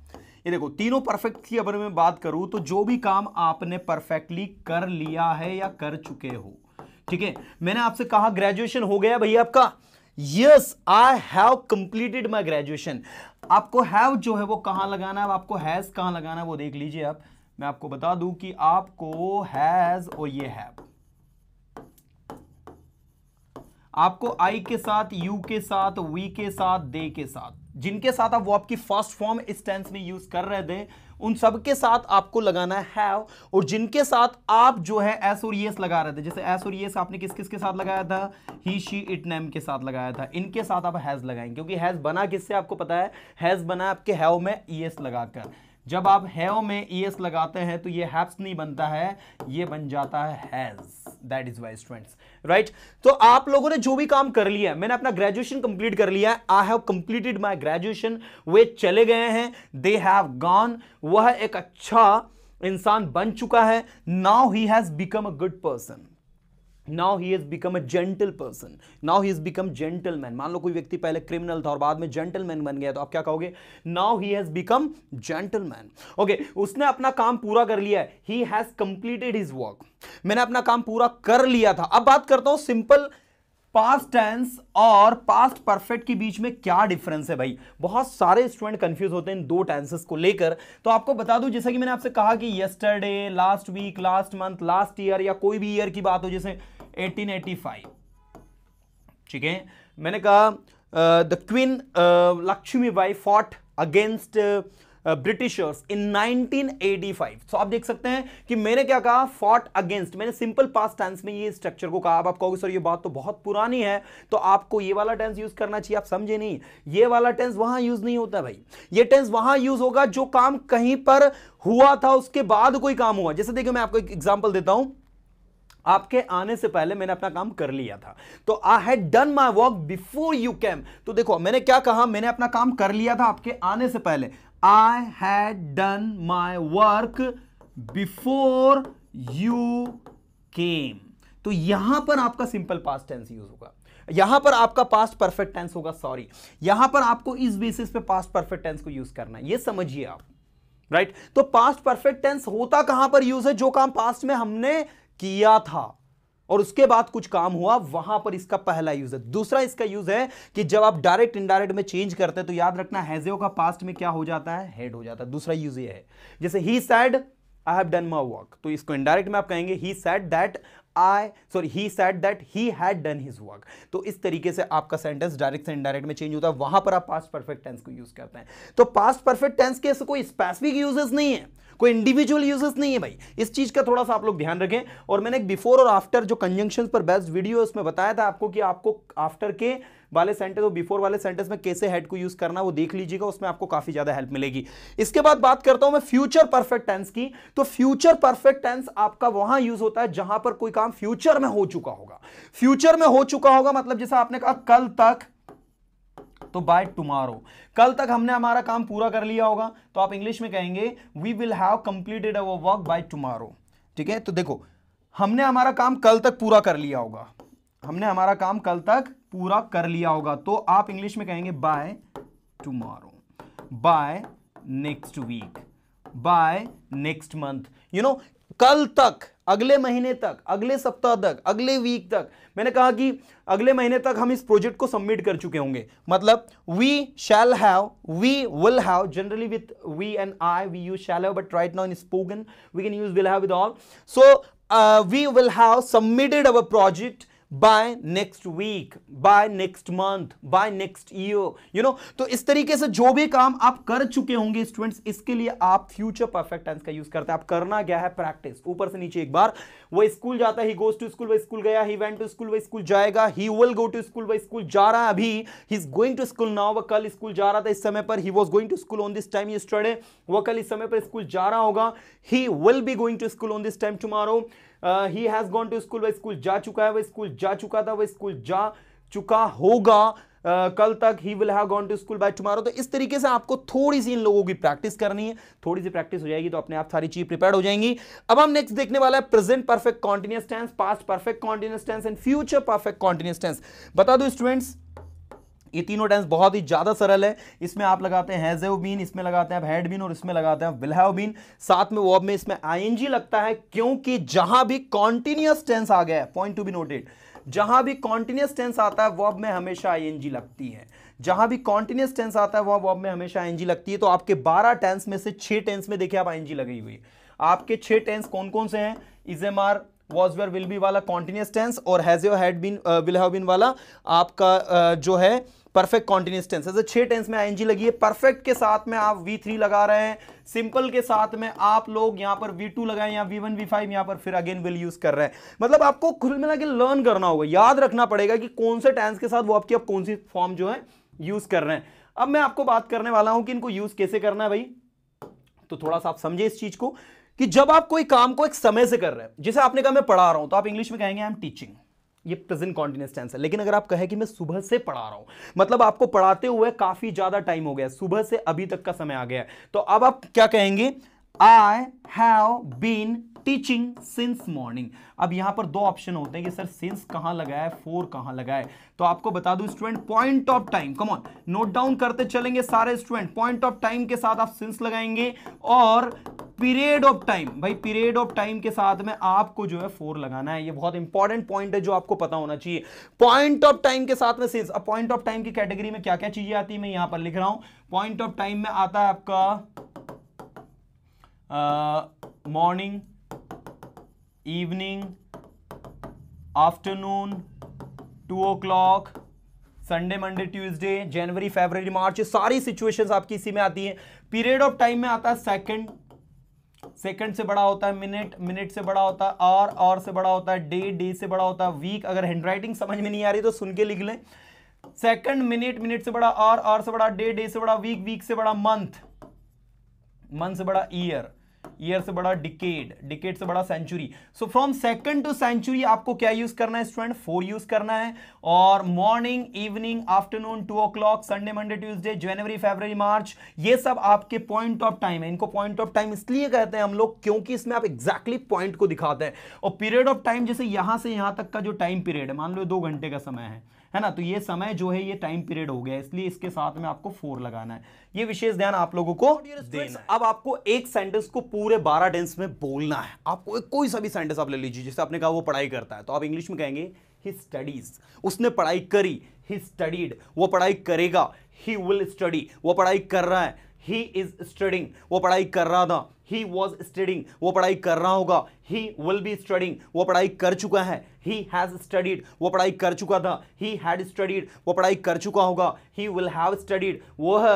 ये देखो तीनों परफेक्ट की अगर मैं बात करूं तो जो भी काम आपने परफेक्टली कर लिया है या कर चुके हो ठीक है मैंने आपसे कहा ग्रेजुएशन हो गया भैया आपका yes I have completed my graduation आपको हैव जो है वो कहां लगाना है आपको हैज कहां लगाना है वो देख लीजिए आप मैं आपको बता दूं कि आपको हैज और ये हैव आपको आई के साथ यू के साथ वी के साथ दे के साथ जिनके साथ आप वो आपकी फर्स्ट फॉर्म इस टेंस में यूज कर रहे थे उन सब के साथ आपको लगाना है और जिनके साथ आप जो है एस और ये e लगा रहे थे जैसे एस और ये e आपने किस किस के साथ लगाया था ही शी इट नेम के साथ लगाया था इनके साथ आप हैज लगाएंगे क्योंकि हैज बना किससे आपको पता है हैज बना आपके हैव में येस e लगाकर जब आप हैव में ई e एस लगाते हैं तो ये हैप्स नहीं बनता है ये बन जाता है has that is why students right तो आप लोगों ने जो भी काम कर लिया है मैंने अपना ग्रेजुएशन कंप्लीट कर लिया है I have completed my graduation वे चले गए हैं दे हैव गॉन वह एक अच्छा इंसान बन चुका है now he has become a good person now he has become a gentle person now he has become gentleman मान लो कोई व्यक्ति पहले क्रिमिनल था और बाद में जेंटलमैन बन गया तो आप क्या कहोगे now he has become gentleman okay उसने अपना काम पूरा कर लिया है he has completed his work मैंने अपना काम पूरा कर लिया था अब बात करता हूं सिंपल पास्ट टेंस और पास्ट परफेक्ट के बीच में क्या डिफरेंस है भाई बहुत सारे स्टूडेंट कंफ्यूज होते हैं इन दो टेंसेस को लेकर तो आपको बता दूं जैसा कि मैंने आपसे कहा कि yesterday last week last month last year या कोई भी ईयर की बात हो जैसे 1885 ठीक है मैंने कहा the queen Lakshmi Bai fought against Britishers in 1985 so आप देख सकते हैं कि मैंने क्या कहा फॉट अगेंस्ट मैंने सिंपल पास टेंस में ये स्ट्रक्चर को कहा आप कहोगे सर ये बात तो बहुत पुरानी है तो आपको ये वाला टेंस यूज करना चाहिए आप समझे नहीं ये वाला टेंस वहां यूज नहीं होता भाई ये टेंस वहां यूज होगा जो काम कहीं पर हुआ था उसके बाद कोई काम हुआ जैसे देखिए मैं आपको एक एग्जाम्पल देता हूं आपके आने से पहले मैंने अपना काम कर लिया था तो I had done my work before you came तो देखो मैंने क्या कहा मैंने अपना काम कर लिया था आपके आने से पहले I had done my work before you came तो यहां पर आपका सिंपल पास्ट टेंस यूज होगा यहां पर आपका पास्ट परफेक्ट टेंस होगा सॉरी यहां पर आपको इस बेसिस पे पास्ट परफेक्ट टेंस को यूज करना है ये समझिए आप राइट right? तो पास्ट परफेक्ट टेंस होता कहां पर यूज है जो काम पास्ट में हमने किया था और उसके बाद कुछ काम हुआ वहां पर इसका पहला यूज है दूसरा इसका यूज है कि जब आप डायरेक्ट इनडायरेक्ट में चेंज करते हैं तो याद रखना है का पास्ट में क्या हो जाता है हेड हो जाता है दूसरा यूज ये है जैसे he said I have done my work तो इसको इनडायरेक्ट में आप कहेंगे he said that I sorry he said that he had done his work तो इस तरीके से आपका सेंटेंस डायरेक्ट से इनडायरेक्ट में चेंज होता है वहां पर आप पास्ट परफेक्ट टेंस को यूज करते हैं तो पास्ट परफेक्ट टेंस के कोई स्पेसिफिक यूजेस नहीं है कोई इंडिविजुअल यूजेस नहीं है भाई इस चीज का थोड़ा सा आप लोग ध्यान रखें और मैंने एक बिफोर और आफ्टर जो कंजंक्शन पर बेस्ट वीडियो उसमें बताया था आपको कि आपको आफ्टर के वाले सेंटेंस और बिफोर वाले सेंटेंस में कैसे हेड को यूज करना वो देख लीजिएगा उसमें आपको काफी ज्यादा हेल्प मिलेगी इसके बाद बात करता हूं मैं फ्यूचर परफेक्ट टेंस की तो फ्यूचर परफेक्ट टेंस आपका वहां यूज होता है जहां पर कोई काम फ्यूचर में हो चुका होगा फ्यूचर में हो चुका होगा मतलब जैसा आपने कहा कल तक तो बाय टुमारो कल तक हमने हमारा काम पूरा कर लिया होगा तो आप इंग्लिश में कहेंगे we will have completed our work by tomorrow ठीक है तो देखो हमने हमारा काम कल तक पूरा कर लिया होगा हमने हमारा काम कल तक पूरा कर लिया होगा तो आप इंग्लिश में कहेंगे by tomorrow by next week by next month you know कल तक अगले महीने तक अगले सप्ताह तक अगले वीक तक मैंने कहा कि अगले महीने तक हम इस प्रोजेक्ट को सबमिट कर चुके होंगे मतलब we shall have we will have generally with we and I we you shall have but right now in spoken we can use will have with all so we will have submitted our project by next week by next month by next year you know तो इस तरीके से जो भी काम आप कर चुके होंगे स्टूडेंट्स इसके लिए आप फ्यूचर परफेक्ट टेंस का यूज करते हैं आप करना क्या है प्रैक्टिस ऊपर से नीचे एक बार वो स्कूल जाता है ही गोज टू स्कूल वह स्कूल गया ही वेंट टू स्कूल वह स्कूल जाएगा he will go to school वह स्कूल जा रहा है अभी he is going to school now वह कल स्कूल जा रहा था इस समय पर he was going to school on this time yesterday वह कल इस समय पर स्कूल जा रहा होगा he will be going to school on this time tomorrow he has gone to school वह स्कूल जा चुका है वह स्कूल जा चुका था वह स्कूल जा चुका होगा Uh, कल तक he will have gone to school by tomorrow तो इस तरीके से आपको थोड़ी सी इन लोगों की प्रैक्टिस करनी है थोड़ी सी प्रैक्टिस हो जाएगी तो अपने आप सारी चीज प्रिपेयर हो जाएंगी अब हम नेक्स्ट देखने वाला है present perfect continuous tense past perfect continuous tense and future perfect continuous tense बता दो स्टूडेंट्स ये तीनों टेंस बहुत ही ज़्यादा सरल है इसमें आप लगाते हैं बीन इसमें लगाते हैं बीन और इसमें लगाते हैं बीन साथ में वर्ब में इसमें आईएनजी लगता है क्योंकि जहां भी कॉन्टिन्यूस टेंस आ गया है पॉइंट टू बी नोटेड जहां भी कॉन्टिन्यूस टेंस आता है वर्ब में हमेशा आईएनजी लगती है जहां भी कॉन्टिन्यूस टेंस आता है वह वर्ब में हमेशा आईएनजी लगती है तो आपके 12 टेंस में से 6 टेंस में देखिए आप आईएनजी लगी हुई आपके 6 टेंस कौन कौन से हैं is am are was were will be वाला कॉन्टिन्यूस टेंस और has your had been will have been वाला आपका uh, जो है परफेक्ट कॉन्टिन्यूस टेंस जैसे छह टेंस में आई लगी है परफेक्ट के साथ में आप वी थ्री लगा रहे हैं सिंपल के साथ में आप लोग यहां पर वी टू लगाए या वी वन वी फाइव यहां पर फिर अगेन विल यूज कर रहे हैं मतलब आपको खुल मिला के लर्न करना होगा याद रखना पड़ेगा कि कौन से टेंस के साथ वो आपकी आप कौन सी फॉर्म जो है यूज कर रहे हैं अब मैं आपको बात करने वाला हूं कि इनको यूज कैसे करना है भाई तो थोड़ा सा आप समझे इस चीज को कि जब आप कोई काम को एक समय से कर रहे हैं जैसे आपने कहा मैं पढ़ा रहा हूं तो आप इंग्लिश में कहेंगे आई एम टीचिंग ये प्रेजेंट कॉन्टिन्यूस टेंस है लेकिन अगर आप कहें कि मैं सुबह से पढ़ा रहा हूं मतलब आपको पढ़ाते हुए काफ़ी ज़्यादा टाइम हो गया सुबह से अभी तक का समय आ गया है तो अब आप क्या कहेंगे I have been teaching since morning अब यहां पर दो ऑप्शन होते हैं कि सर सिंस कहां लगा है फोर कहां लगाए तो आपको बता दूं student point of time come on note down करते चलेंगे सारे स्टूडेंट पॉइंट ऑफ टाइम के साथ आप सिंस लगाएंगे और पीरियड ऑफ टाइम भाई पीरियड ऑफ टाइम के साथ में आपको जो है फोर लगाना है ये बहुत इंपॉर्टेंट पॉइंट है जो आपको पता होना चाहिए पॉइंट ऑफ टाइम के साथ में सिंस अब पॉइंट ऑफ टाइम की कैटेगरी में क्या क्या चीजें आती है मैं यहां पर लिख रहा हूं पॉइंट ऑफ टाइम में आता है आपका morning evening afternoon two o'clock Sunday Monday Tuesday January February March सारी सिचुएशंस आपकी इसी में आती हैं पीरियड ऑफ टाइम में आता है सेकंड सेकंड से बड़ा होता है मिनट मिनट से बड़ा होता है आर आर से बड़ा होता है डे डे से बड़ा होता है वीक अगर हैंडराइटिंग समझ में नहीं आ रही तो सुन के लिख लें सेकंड मिनट मिनट से बड़ा आर आर से बड़ा डे डे से बड़ा वीक वीक से बड़ा मंथ मंथ से बड़ा ईयर ईयर से बड़ा डिकेड डिकेड से बड़ा century so from second to century आपको क्या यूज करना है स्टूडेंट फोर यूज करना है और morning evening afternoon two o'clock Sunday Monday Tuesday January February March ये सब आपके पॉइंट ऑफ टाइम है इनको पॉइंट ऑफ टाइम इसलिए कहते हैं हम लोग क्योंकि इसमें आप एक्जैक्टली exactly पॉइंट को दिखाते हैं और पीरियड ऑफ टाइम जैसे यहां से यहां तक का जो टाइम पीरियड है मान लो दो घंटे का समय है है ना तो ये समय जो है ये टाइम पीरियड हो गया इसलिए इसके साथ में आपको फोर लगाना है ये विशेष ध्यान आप लोगों को देना अब आपको एक सेंटेंस को पूरे बारह टेंस में बोलना है आपको कोई सा भी सेंटेंस आप ले लीजिए जैसे आपने कहा वो पढ़ाई करता है तो आप इंग्लिश में कहेंगे ही स्टडीज उसने पढ़ाई करी ही स्टडीड वो पढ़ाई करेगा ही विल स्टडी वो पढ़ाई कर रहा है ही इज स्टडिंग वो पढ़ाई कर रहा था ही वॉज स्टडिंग वो पढ़ाई कर रहा होगा ही विल बी स्टडिंग वो पढ़ाई कर चुका है ही हैज़ स्टडीड वो पढ़ाई कर चुका था ही हैड स्टडीड वो पढ़ाई कर चुका होगा ही विल हैव स्टडीड वह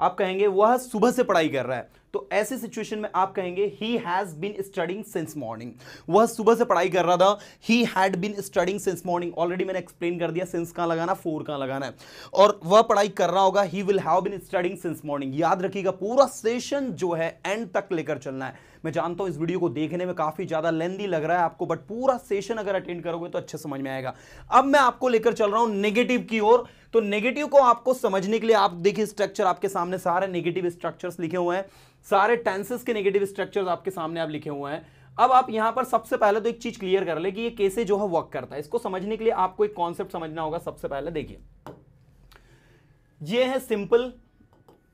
आप कहेंगे वह सुबह से पढ़ाई कर रहा है तो ऐसी सिचुएशन में आप कहेंगे he has been studying since morning वह सुबह से पढ़ाई कर रहा था he had been studying since morning already मैंने एक्सप्लेन कर दिया सिंस कहां लगाना फोर कहां लगाना है और वह पढ़ाई कर रहा होगा he will have been studying since morning याद रखिएगा पूरा सेशन जो है एंड तक लेकर चलना है मैं जानता हूं इस वीडियो को देखने में काफी ज्यादा लेंदी लग रहा है आपको बट पूरा सेशन अगर अटेंड करोगे तो अच्छे समझ में आएगा अब मैं आपको लेकर चल रहा हूं नेगेटिव की ओर तो नेगेटिव को आपको समझने के लिए आप देखिए स्ट्रक्चर आपके सामने सारे नेगेटिव स्ट्रक्चर्स लिखे हुए हैं सारे टेंसेस के नेगेटिव स्ट्रक्चर्स आपके सामने आप लिखे हुए हैं अब आप यहां पर सबसे पहले तो एक चीज क्लियर कर ले कि ये कैसे जो है वर्क करता है इसको समझने के लिए आपको एक कॉन्सेप्ट समझना होगा सबसे पहले देखिए ये है सिंपल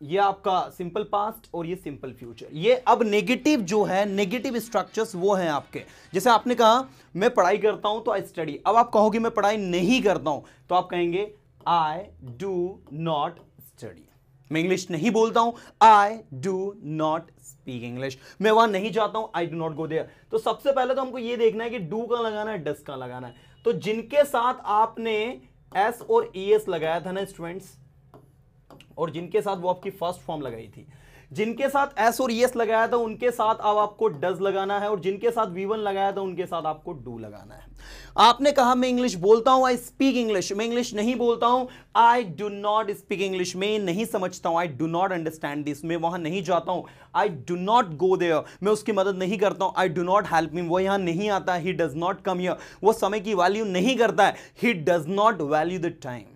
ये आपका सिंपल पास्ट और ये सिंपल फ्यूचर ये अब नेगेटिव जो है नेगेटिव स्ट्रक्चर्स वो हैं आपके जैसे आपने कहा मैं पढ़ाई करता हूं तो आई स्टडी अब आप कहोगे मैं पढ़ाई नहीं करता हूं तो आप कहेंगे आई डू नॉट स्टडी मैं इंग्लिश नहीं बोलता हूं I do not speak English मैं वहां नहीं जाता हूं I do not go there तो सबसे पहले तो हमको ये देखना है कि डू का लगाना है डस का लगाना है तो जिनके साथ आपने एस और ई e एस लगाया था ना स्टूडेंट्स और जिनके साथ वो आपकी फर्स्ट फॉर्म लगाई थी जिनके साथ एस और यस e लगाया था उनके साथ अब आपको डज लगाना है और जिनके साथ वी वन लगाया था उनके साथ आपको डू लगाना है आपने कहा मैं इंग्लिश बोलता हूं आई स्पीक इंग्लिश मैं इंग्लिश नहीं बोलता हूं I do not speak English मैं नहीं समझता हूं I do not understand this मैं वहां नहीं जाता हूं I do not go there मैं उसकी मदद नहीं करता हूं I do not help me वो यहां नहीं आता he does not come here वो समय की वैल्यू नहीं करता है he does not value the time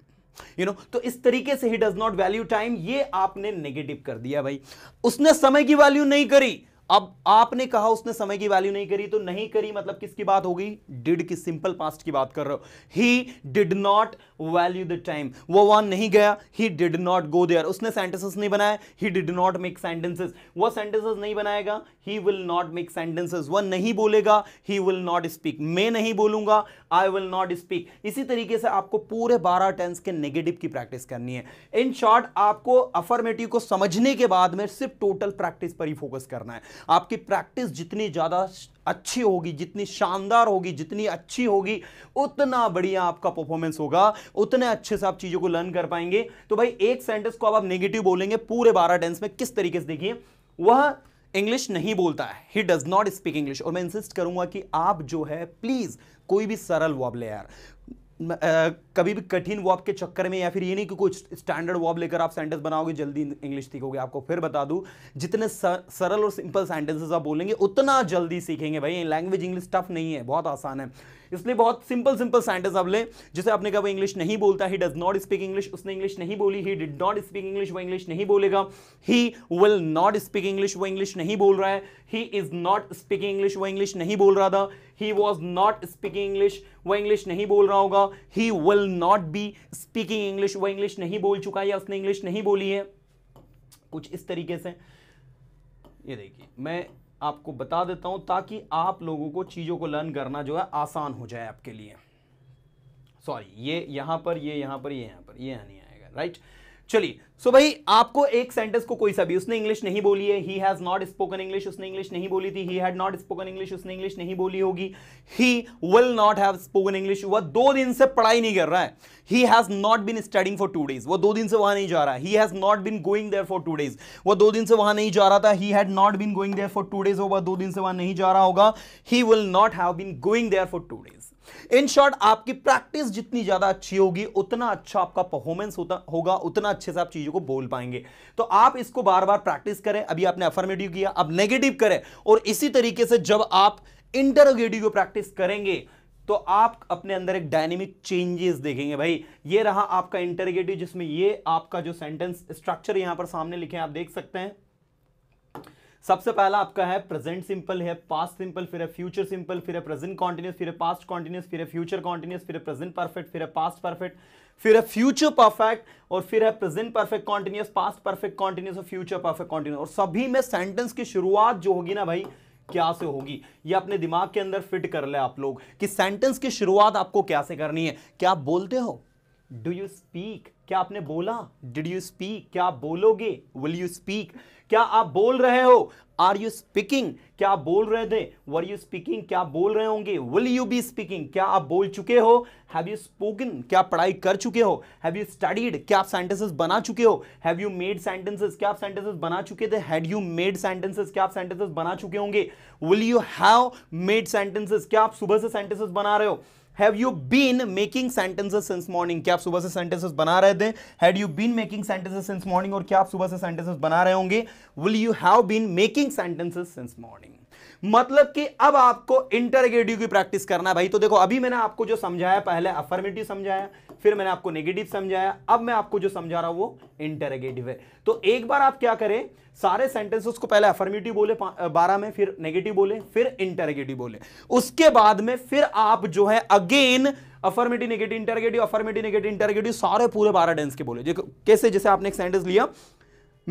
you know तो इस तरीके से he does not value time ये आपने नेगेटिव कर दिया भाई उसने समय की वैल्यू नहीं करी अब आपने कहा उसने समय की वैल्यू नहीं करी तो नहीं करी मतलब किसकी बात होगी डिड की सिंपल पास्ट की बात कर रहे हो he did not value the time वो वन नहीं गया he did not go there उसने सेंटेंसेस नहीं बनाया he did not make sentences वो सेंटेंसेस नहीं बनाएगा he will not make sentences वह नहीं बोलेगा ही विल नॉट स्पीक मैं नहीं बोलूंगा आई विल नॉट स्पीक इसी तरीके से आपको पूरे बारह टेंस के नेगेटिव की प्रैक्टिस करनी है इन शॉर्ट आपको अफर्मेटिव को समझने के बाद में सिर्फ टोटल प्रैक्टिस पर ही फोकस करना है आपकी प्रैक्टिस जितनी ज़्यादा अच्छी होगी जितनी शानदार होगी जितनी अच्छी होगी उतना बढ़िया आपका परफॉर्मेंस होगा उतने अच्छे से आप चीज़ों को लर्न कर पाएंगे तो भाई एक सेंटेंस को अब आप नेगेटिव बोलेंगे पूरे बारह टेंस में किस तरीके से देखिए वह इंग्लिश नहीं बोलता है he does not speak English और मैं इंसिस्ट करूंगा कि आप जो है प्लीज़ कोई भी सरल वॉब यार कभी भी कठिन वॉब के चक्कर में या फिर ये नहीं कि कुछ स्टैंडर्ड वॉब लेकर आप सेंटेंस बनाओगे जल्दी इंग्लिश सीखोगे आपको फिर बता दूं जितने सरल और सिंपल सेंटेंसेस आप बोलेंगे उतना जल्दी सीखेंगे भाई लैंग्वेज इंग्लिश टफ नहीं है बहुत आसान है इसलिए बहुत सिंपल सिंपल सेंटेंस आप लें जिसे आपने कहा वो इंग्लिश नहीं बोलता he does not speak English उसने इंग्लिश नहीं बोली he did not speak English वो इंग्लिश नहीं बोलेगा he will not speak English वो इंग्लिश नहीं बोल रहा है he is not speaking English वो इंग्लिश नहीं बोल रहा था he was not speaking English वो इंग्लिश नहीं बोल रहा होगा he will not be speaking English वो इंग्लिश नहीं बोल चुका या उसने इंग्लिश नहीं बोली है कुछ इस तरीके से ये देखिए मैं आपको बता देता हूं ताकि आप लोगों को चीज़ों को लर्न करना जो है आसान हो जाए आपके लिए सॉरी ये यहां पर ये यहां पर ये यहां पर ये यह नहीं आएगा राइट चलिए सो भाई आपको एक सेंटेंस को कोई सा भी उसने इंग्लिश नहीं बोली है he has not spoken English उसने इंग्लिश नहीं बोली थी he had not spoken English उसने इंग्लिश नहीं बोली होगी he will not have spoken English वह दो दिन से पढ़ाई नहीं कर रहा है he has not been studying for two days वो दो दिन से वहां नहीं जा रहा he has not been going there for two days वो दो दिन से वहां नहीं जा रहा था he had not been going there for two days होगा दो दिन से वहां नहीं जा रहा होगा he will not have been going there for two days in short आपकी प्रैक्टिस जितनी ज़्यादा अच्छी होगी उतना अच्छा आपका परफॉर्मेंस होगा उतना अच्छे से आप चीज़ों को बोल पाएंगे तो आप इसको बार बार प्रैक्टिस करें अभी आपने अफर्मेटिव किया अब नेगेटिव करें और इसी तरीके से जब आप इंटरोगेटिव को प्रैक्टिस करेंगे तो आप अपने अंदर एक डायनेमिक चेंजेस देखेंगे भाई ये रहा आपका इंटरगेटिव जिसमें ये आपका जो सेंटेंस स्ट्रक्चर यहां पर सामने लिखे आप देख सकते हैं सबसे पहला आपका है प्रेजेंट सिंपल है पास्ट सिंपल फिर है फ्यूचर सिंपल फिर है प्रेजेंट कॉन्टिन्यूस फिर है पास्ट कॉन्टिन्यूस फिर है फ्यूचर कॉन्टिन्यूस फिर है प्रेजेंट परफेक्ट फिर है पास्ट परफेक्ट फिर है फ्यूचर परफेक्ट और फिर है present perfect continuous past perfect continuous और फ्यूचर परफेक्ट कॉन्टिन्यूस और सभी में सेंटेंस की शुरुआत जो होगी ना भाई क्या से होगी ये अपने दिमाग के अंदर फिट कर ले आप लोग कि सेंटेंस की शुरुआत आपको क्या से करनी है क्या आप बोलते हो डू यू स्पीक क्या आपने बोला डिड यू स्पीक क्या आप बोलोगे विल यू स्पीक क्या आप बोल रहे हो आर यू स्पीकिंग क्या आप बोल रहे थे वर यू स्पीकिंग क्या बोल रहे होंगे विल यू बी स्पीकिंग क्या आप बोल चुके हो हैव यू स्पोकन क्या पढ़ाई कर चुके हो हैव यू स्टडीड क्या आप सेंटेंसेस बना चुके हो हैव यू मेड सेंटेंसेस क्या आप सेंटेंसेस बना चुके थे हैड यू मेड सेंटेंसेस क्या आप सेंटेंसेस बना चुके होंगे will you have made sentences क्या आप सुबह से सेंटेंसेस बना रहे हो have you been making sentences since morning क्या आप सुबह से सेंटेंसेस बना रहे थे had you been making sentences since morning और क्या आप सुबह से सेंटेंसेस बना रहे होंगे will you have been making sentences since morning मतलब कि अब आपको इंटरगेटिव की प्रैक्टिस करना है भाई तो देखो अभी मैंने आपको जो समझाया पहले अफर्मेटिव समझाया फिर मैंने आपको नेगेटिव समझाया अब मैं आपको जो समझा रहा हूं वो इंटरगेटिव है तो एक बार आप क्या करें सारे सेंटेंसेस को पहले अफर्मेटिव बोले बारह में फिर नेगेटिव बोले फिर इंटरगेटिव बोले उसके बाद में फिर आप जो है again affirmative negative interrogative affirmative negative interrogative सारे पूरे बारह डेंस के बोले कैसे जैसे आपने एक सेंटेंस लिया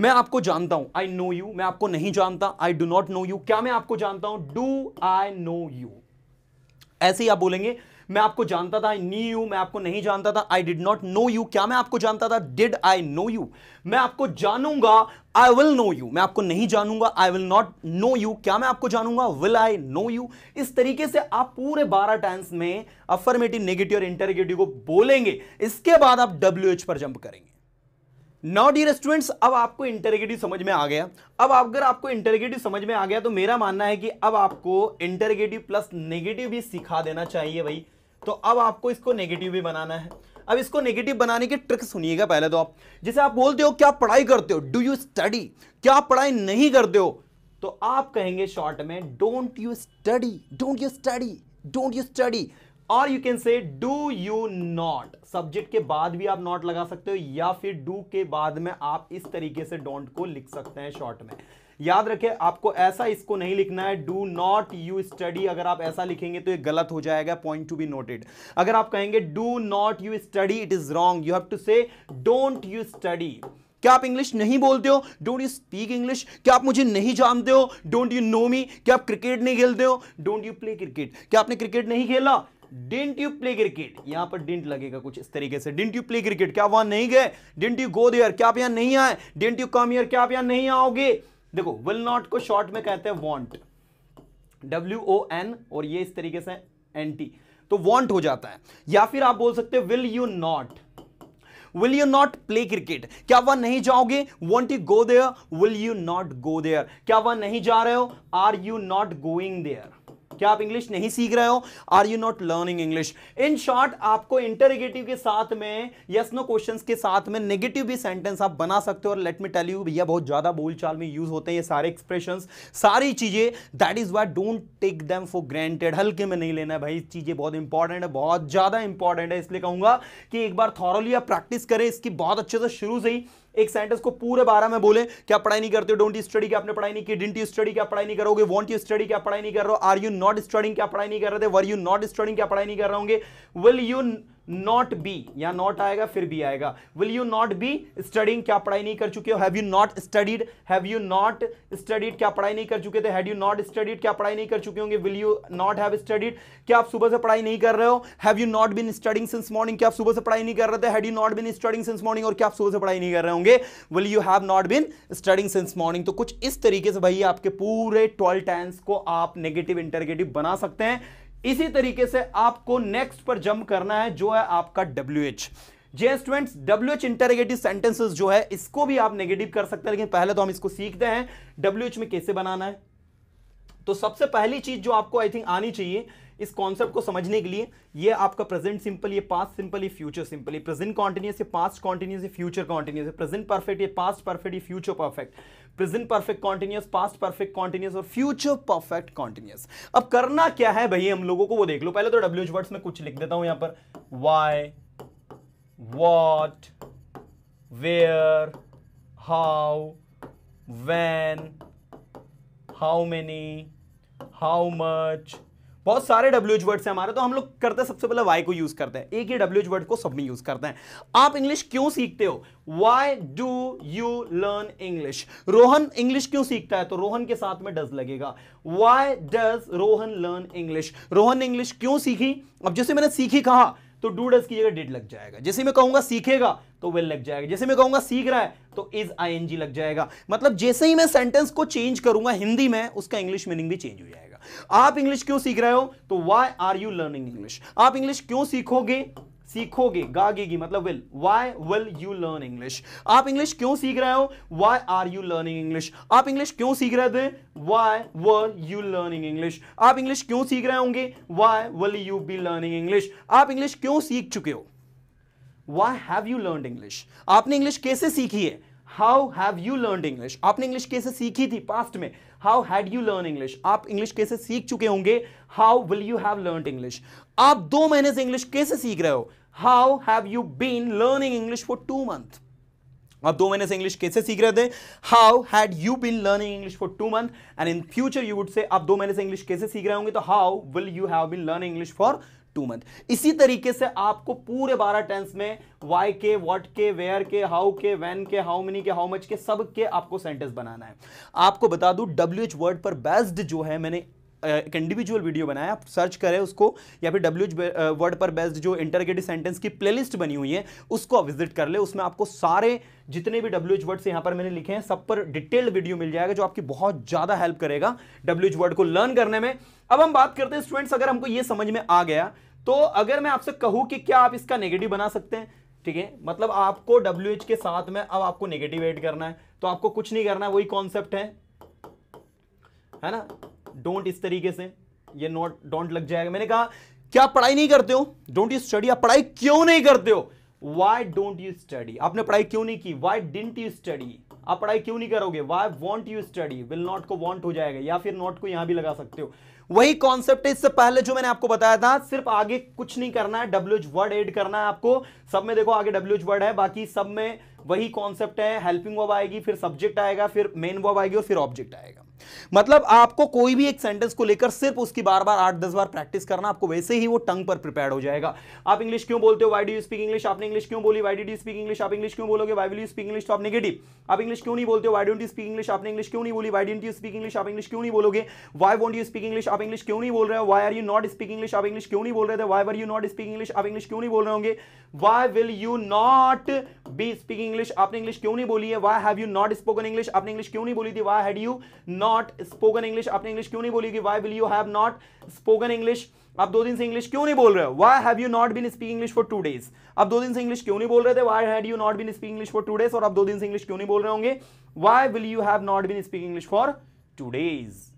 मैं आपको जानता हूं आई नो यू मैं आपको नहीं जानता I do not know you क्या मैं आपको जानता हूं डू आई नो यू ऐसे ही आप बोलेंगे मैं आपको जानता था आई नी यू मैं आपको नहीं जानता था I did not know you क्या मैं आपको जानता था डिड आई नो यू मैं आपको जानूंगा आई विल नो यू मैं आपको नहीं जानूंगा I will not know you क्या मैं आपको जानूंगा विल आई नो यू इस तरीके से आप पूरे बारह टेंस में अफर्मेटिव नेगेटिव और इंटरगेटिव को बोलेंगे इसके बाद आप डब्ल्यू एच पर जंप करेंगे नाउ डियर स्टूडेंट्स अब आपको इंटरगेटिव समझ में आ गया अब अगर आपको इंटरगेटिव समझ में आ गया तो मेरा मानना है कि अब आपको इंटरगेटिव प्लस नेगेटिव भी सिखा देना चाहिए भाई तो अब आपको इसको नेगेटिव भी बनाना है अब इसको नेगेटिव बनाने के ट्रिक सुनिएगा पहले तो आप जैसे आप बोलते हो क्या पढ़ाई करते हो डू यू स्टडी क्या पढ़ाई नहीं करते हो तो आप कहेंगे शॉर्ट में don't you study don't you study don't you study और you can say do you not subject के बाद भी आप नॉट लगा सकते हो या फिर डू के बाद में आप इस तरीके से डोंट को लिख सकते हैं शॉर्ट में याद रखें आपको ऐसा इसको नहीं लिखना है डू नॉट यू स्टडी अगर आप ऐसा लिखेंगे तो ये गलत हो जाएगा पॉइंट टू बी नोटेड अगर आप कहेंगे do not you study it is wrong you have to say don't you study क्या आप इंग्लिश नहीं बोलते हो डोंट यू स्पीक इंग्लिश क्या आप मुझे नहीं जानते हो डोंट यू नो मी क्या आप क्रिकेट नहीं खेलते हो डोंट यू प्ले क्रिकेट क्या आपने क्रिकेट नहीं खेला डिंट यू प्ले क्रिकेट यहां पर डिंट लगेगा कुछ इस तरीके से डिंट यू प्ले क्रिकेट क्या वहां नहीं गए डिंट यू गो देयर क्या आप यहां नहीं आए डिंट यू कम ईयर क्या आप यहां नहीं आओगे देखो विल नॉट को शॉर्ट में कहते हैं वॉन्ट डब्ल्यू ओ एन और ये इस तरीके से एन टी तो वॉन्ट हो जाता है या फिर आप बोल सकते हैं will you not Will you not play cricket? क्या वह नहीं जाओगे Won't you go there? Will you not go there? क्या वह नहीं जा रहे हो Are you not going there? क्या आप इंग्लिश नहीं सीख रहे हो are you not learning English in short आपको इंटरगेटिव के साथ में यस नो क्वेश्चन के साथ में नेगेटिव भी सेंटेंस आप बना सकते हो और लेट मी टेल यू भैया बहुत ज्यादा बोलचाल में यूज होते हैं ये सारे एक्सप्रेशन सारी चीजें that is why don't take them for granted हल्के में नहीं लेना है भाई चीजें बहुत इंपॉर्टेंट है बहुत ज्यादा इंपॉर्टेंट है इसलिए कहूंगा कि एक बार थॉरली आप प्रैक्टिस करें इसकी बहुत अच्छे से शुरू से ही एक सेंटेंस को पूरे बारह में बोले क्या पढ़ाई नहीं करते हो डोंट स्टडी क्या आपने पढ़ाई नहीं की डिंट स्टडी क्या पढ़ाई नहीं करोगे वॉन्ट यू स्टडी क्या पढ़ाई नहीं कर रहे हो आर यू नॉट स्टडिंग क्या पढ़ाई नहीं कर रहे थे वर यू नॉट स्टडिंग क्या पढ़ाई नहीं कर रहे होंगे विल यू नॉट बी या नॉट आएगा फिर भी आएगा will you not be studying क्या पढ़ाई नहीं कर चुके हो have you not studied have you not studied क्या पढ़ाई नहीं कर चुके थे हैड यू नॉट स्टडीड क्या पढ़ाई नहीं कर चुके होंगे will you not have studied क्या आप सुबह से पढ़ाई नहीं कर रहे हो have you not been studying since morning क्या आप सुबह से पढ़ाई नहीं कर रहे थे had you not been studying since morning और क्या आप सुबह से पढ़ाई नहीं कर रहे होंगे will you have not been studying since morning तो कुछ इस तरीके से भाई आपके पूरे ट्वेल्व टेंस को आप नेगेटिव इंटरगेटिव बना सकते हैं इसी तरीके से आपको नेक्स्ट पर जम्प करना है जो है आपका W H J students W H interrogative sentences जो है इसको भी आप नेगेटिव कर सकते हैं लेकिन पहले तो हम इसको सीखते हैं डब्ल्यू एच में कैसे बनाना है तो सबसे पहली चीज जो आपको आई थिंक आनी चाहिए इस कॉन्सेप्ट को समझने के लिए ये आपका प्रेजेंट सिंपल ये पास्ट सिंपल ये फ्यूचर सिंपल ये प्रेजेंट कॉन्टिन्यूस ये पास्ट कॉन्टिन्यूस ये फ्यूचर कॉन्टिन्यूस है प्रेजेंट परफेक्ट ये पास्ट परफेक्ट ये future perfect present perfect continuous past perfect continuous और फ्यूचर परफेक्ट कॉन्टिन्यूस अब करना क्या है भैया हम लोगों को वो देख लो पहले तो डब्ल्यू वर्ड्स में कुछ लिख देता हूं यहां पर why what where how when how many how much बहुत सारे डब्ल्यू एच वर्ड्स हैं हमारे तो हम लोग करते हैं सबसे पहले वाई को यूज करते हैं एक ही डब्ल्यू एच वर्ड को सब में यूज करते हैं आप इंग्लिश क्यों सीखते हो why do you learn English Rohan English क्यों सीखता है तो रोहन के साथ में डज लगेगा why does Rohan learn English Rohan ने इंग्लिश क्यों सीखी अब जैसे मैंने सीखी कहा तो डू डज की जगह डिड लग जाएगा जैसे मैं कहूंगा सीखेगा तो वेल लग जाएगा जैसे मैं कहूंगा सीख रहा है तो इज आई लग जाएगा मतलब जैसे ही मैं सेंटेंस को चेंज करूंगा हिंदी में उसका इंग्लिश मीनिंग भी चेंज हो जाएगा आप इंग्लिश क्यों सीख रहे हो तो why are you learning English आप इंग्लिश क्यों सीखोगे सीखोगे गागेगी मतलब will why will you learn English आप इंग्लिश क्यों सीख रहे हो why are you learning English आप इंग्लिश क्यों सीख रहे थे why were you learning English आप इंग्लिश क्यों सीख रहे होंगे why will you be learning English आप इंग्लिश क्यों सीख चुके हो why have you learn English आपने इंग्लिश कैसे सीखी है how have you learn English आपने इंग्लिश कैसे सीखी थी पास्ट में how had you learn English आप इंग्लिश कैसे सीख चुके होंगे how will you have learn English आप दो महीने से इंग्लिश कैसे सीख रहे हो how have you been learning English for two month आप दो महीने से इंग्लिश कैसे सीख रहे थे how had you been learning English for two month and in future you would say आप दो महीने से इंग्लिश कैसे सीख रहे होंगे तो how will you have been learning English for two month इसी तरीके से आपको पूरे बारह टेंस में वाई के वट के वेयर के हाउ के वेन के हाउ मेनी के हाउ मच के सब के आपको सेंटेंस बनाना है आपको बता दू डब्ल्यू एच वर्ड पर बेस्ड जो है मैंने एक इंडिविजुअल वीडियो बनाया आप सर्च करें उसको या फिर डब्ल्यू वर्ड पर बेस्ड जो इंटरगेटिव सेंटेंस की प्लेलिस्ट बनी हुई है उसको आप विजिट कर ले उसमें आपको सारे जितने भी डब्ल्यू एच वर्ड से यहाँ पर मैंने लिखे हैं सब पर डिटेल्ड वीडियो मिल जाएगा जो आपकी बहुत ज़्यादा हेल्प करेगा डब्ल्यू एच वर्ड को लर्न करने में अब हम बात करते हैं स्टूडेंट्स अगर हमको ये समझ में आ गया तो अगर मैं आपसे कहूँ कि क्या आप इसका नेगेटिव बना सकते हैं ठीक है मतलब आपको डब्ल्यू के साथ में अब आपको नेगेटिव एड करना है तो आपको कुछ नहीं करना है वही कॉन्सेप्ट है है ना डोंट इस तरीके से ये नोट डोंट लग जाएगा मैंने कहा क्या पढ़ाई नहीं करते हो डोंट यू स्टडी आप पढ़ाई क्यों नहीं करते हो वाई डोंट यू स्टडी आपने पढ़ाई क्यों नहीं की वाई डिंट यू स्टडी आप पढ़ाई क्यों नहीं करोगे why won't you study will not को वॉन्ट हो जाएगा या फिर नॉट को यहां भी लगा सकते हो वही कॉन्सेप्ट इससे पहले जो मैंने आपको बताया था सिर्फ आगे कुछ नहीं करना है डब्ल्यू एच वर्ड एड करना है आपको सब में देखो आगे डब्ल्यू एच वर्ड है बाकी सब में वही कॉन्सेप्ट है हेल्पिंग वर्ब आएगी फिर सब्जेक्ट आएगा फिर मेन वर्ब आएगी और फिर ऑब्जेक्ट आएगा मतलब आपको कोई भी एक सेंटेंस को लेकर सिर्फ उसकी बार बार आठ दस बार प्रैक्टिस करना आपको वैसे ही वो टंग पर प्रिपेयर हो जाएगा आप इंग्लिश क्यों बोलते हो why do you speak English आपने इंग्लिश क्यों बोली why do you speak English आप इंग्लिश क्यों बोलोगे why will you speak English तो आप नेगेटिव आप इंग्लिश क्यों नहीं बोलते why don't you speak English आपने इंग्लिश क्यों नहीं बोली why didn't you speak English आप इंग्लिश क्यों नहीं बोलोगे why won't you speak English आप इंग्लिश क्यों नहीं बोल रहे हो why are you not speak English आप इंग्लिश क्यों नहीं बोल रहे थे why are you not speak English आप इंग्लिश क्यों नहीं बोल रहे होंगे why will you not be speaking English आपने इंग्लिश क्यों नहीं बोली है why have you not spoken English आपने इंग्लिश क्यों नहीं बोली थी why had you not not spoken English आपने इंग्लिश क्यों नहीं बोली कि why will you have not spoken English आप दो दिन से इंग्लिश क्यों नहीं बोल रहे हो why have you not been speak English for two days आप दो दिन से इंग्लिश क्यों नहीं बोल रहे थे why had you not been speak English for two days और आप दो दिन से इंग्लिश क्यों नहीं बोल रहे होंगे why will you have not been speak English for two days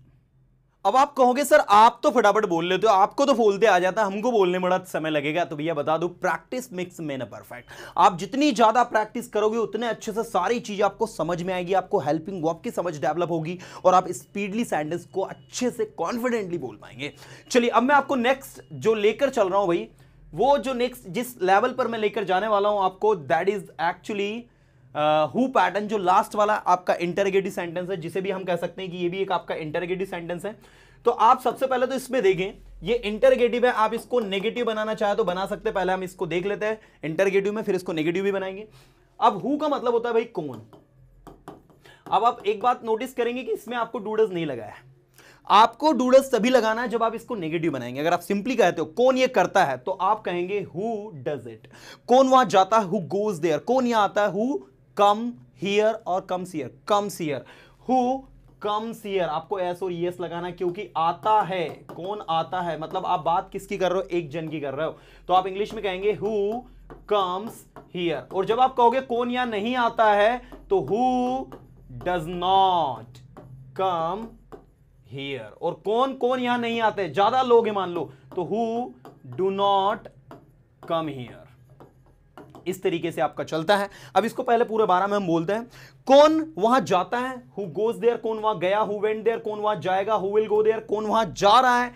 अब आप कहोगे सर आप तो फटाफट बोल लेते हो आपको तो बोलते आ जाता हमको बोलने में बड़ा समय लगेगा तो भैया बता दो practice makes man a perfect आप जितनी ज़्यादा प्रैक्टिस करोगे उतने अच्छे से सारी चीज़ आपको समझ में आएगी आपको हेल्पिंग वो आपकी समझ डेवलप होगी और आप स्पीडली सेंटेंस को अच्छे से कॉन्फिडेंटली बोल पाएंगे चलिए अब मैं आपको नेक्स्ट जो लेकर चल रहा हूं भाई वो जो नेक्स्ट जिस लेवल पर मैं लेकर जाने वाला हूं आपको that is actually who uh, pattern जो लास्ट वाला आपका इंटरगेटिव सेंटेंस है जिसे भी हम कह सकते हैं कि ये भी एक आपका इंटरगेटिव सेंटेंस है तो आप सबसे पहले तो इसमें देखें ये इंटरगेटिव है आप इसको नेगेटिव बनाना चाहे तो बना सकते हैं पहले हम इसको देख लेते हैं इंटरगेटिव में फिर इसको नेगेटिव भी बनाएंगे अब हु का मतलब होता है भाई कौन अब आप एक बात नोटिस करेंगे कि इसमें आपको डूडस नहीं लगाया है आपको डूडस तभी लगाना है जब आप इसको नेगेटिव बनाएंगे अगर आप सिंपली कहते हो कौन ये करता है तो आप कहेंगे हु डज इट कौन वहां जाता है हु गोज देयर कौन यहां आता है हु कम हियर और come here come here who come here आपको एस और यस e लगाना क्योंकि आता है कौन आता है मतलब आप बात किसकी कर रहे हो एक जन की कर रहे हो तो आप इंग्लिश में कहेंगे हु कम्स हियर और जब आप कहोगे कौन या नहीं आता है तो who does not come here और कौन कौन यहां नहीं आते ज्यादा लोग हैं मान लो तो who do not come here इस तरीके से आपका चलता है अब इसको पहले पूरे बारह में हम बोलते हैं कौन वहां जाता है हु गोज देयर कौन वहां गया हु वेंट देयर कौन वहां जाएगा हु विल गो देयर कौन वहां जा रहा है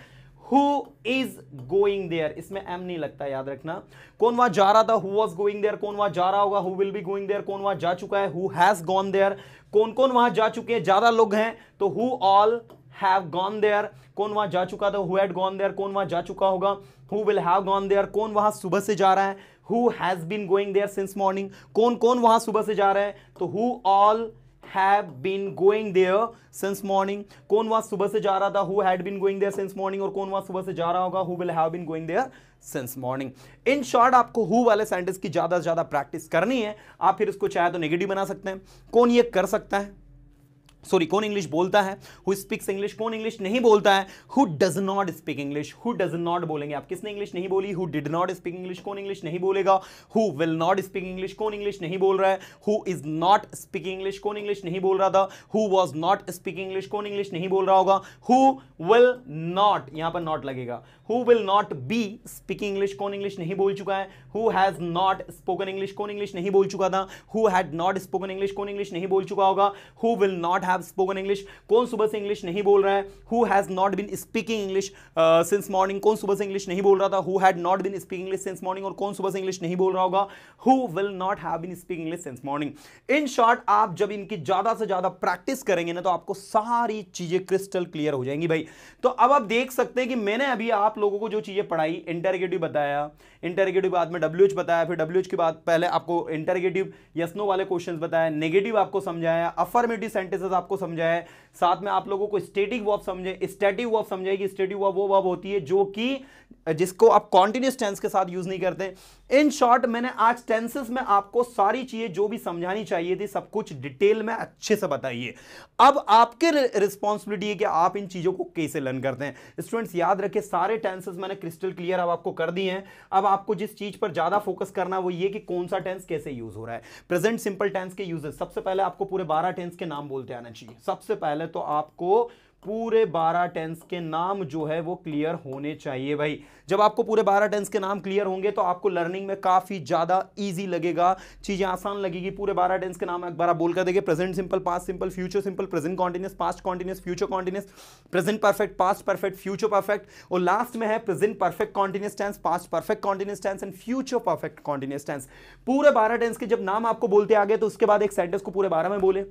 हु इज गोइंग देयर इसमें एम नहीं लगता याद रखना कौन वहां जा रहा था हु वॉज गोइंग देयर कौन वहां जा रहा होगा who will be going there कौन वहां जा चुका है हु हैज गॉन देयर कौन कौन वहां जा चुके हैं ज्यादा लोग हैं तो who all have gone there कौन वहां जा चुका था हु हैड गॉन देयर कौन वहां जा चुका होगा who will have gone there कौन वहां सुबह से जा रहा है who has been going there since morning कौन कौन वहां सुबह से जा रहा है तो who all have been going there since morning कौन वहां सुबह से जा रहा था who had been going there since morning और कौन वहां सुबह से जा रहा होगा who will have been going there since morning in short आपको हु वाले सेंटेंस की ज्यादा से ज्यादा प्रैक्टिस करनी है आप फिर इसको चाहे तो नेगेटिव बना सकते हैं कौन ये कर सकता है सॉरी कौन इंग्लिश बोलता है हु स्पीक्स इंग्लिश कौन इंग्लिश नहीं बोलता है who does not speak English who does not बोलेंगे आप किसने इंग्लिश नहीं बोली who did not speak English कौन इंग्लिश नहीं बोलेगा who will not speak English कौन इंग्लिश नहीं बोल रहा है who is not speak English कौन इंग्लिश नहीं बोल रहा था who was not speak English कौन इंग्लिश नहीं बोल रहा होगा हु विल नॉट यहां पर नॉट लगेगा who will not be speak English कौन इंग्लिश नहीं बोल चुका है who has not spoken English कौन इंग्लिश नहीं बोल चुका था who had not spoken English कौन इंग्लिश नहीं बोल चुका होगा who will not have spoken English कौन सुबह से इंग्लिश नहीं बोल रहा है who has not been speaking English since morning कौन सुबह से इंग्लिश नहीं बोल रहा था who had not been speaking English since morning और कौन सुबह से इंग्लिश नहीं बोल रहा होगा who will not have been speaking English since morning in short आप जब इनकी ज़्यादा से ज़्यादा प्रैक्टिस करेंगे ना तो आपको सारी चीज़ें क्रिस्टल क्लियर हो जाएंगी भाई तो अब आप देख सकते हैं कि मैंने अभी आप लोगों को जो चीज़ें पढ़ाई इंटरगेटिव बताया इंटरगेटिव बाद में डब्ल्यू बताया फिर डब्ल्यू के बाद पहले आपको इंटरगेटिव यसनो वाले क्वेश्चन बताया नेगेटिव आपको समझाया अफर्मेटिव सेंटेंसेस आपको समझाया साथ में आप लोगों को स्टेटिक वॉब समझे स्टेटिव वॉब समझाएगी कि वॉब वो वॉब होती है जो कि जिसको आप कॉन्टिन्यूस टेंस के साथ यूज नहीं करते इन शॉर्ट मैंने आज टेंसेस में आपको सारी चीजें जो भी समझानी चाहिए थी सब कुछ डिटेल में अच्छे से बताइए अब आपके रिस्पॉन्सिबिलिटी है कि आप इन चीजों को कैसे लर्न करते हैं स्टूडेंट्स याद रखें सारे टेंसेस मैंने क्रिस्टल क्लियर अब आपको कर दिए हैं अब आपको जिस चीज पर ज्यादा फोकस करना वो ये कि कौन सा टेंस कैसे यूज हो रहा है प्रेजेंट सिंपल टेंस के यूजेस सबसे पहले आपको पूरे बारह टेंस के नाम बोलते आना चाहिए सबसे पहले तो आपको पूरे बारह टेंस के नाम जो है वो क्लियर होने चाहिए भाई जब आपको पूरे बारह टेंस के नाम क्लियर होंगे तो आपको लर्निंग में काफ़ी ज़्यादा इजी लगेगा चीज़ें आसान लगेगी पूरे बारह टेंस के नाम एक बार आप बोल कर देंगे present simple past simple future simple present continuous past continuous future continuous present perfect past perfect future perfect और लास्ट में है present perfect continuous tense past perfect continuous tense and future perfect continuous tense पूरे बारह tense के जब नाम आपको बोलते आगे तो उसके बाद एक सेंटेंस को पूरे बारह में बोले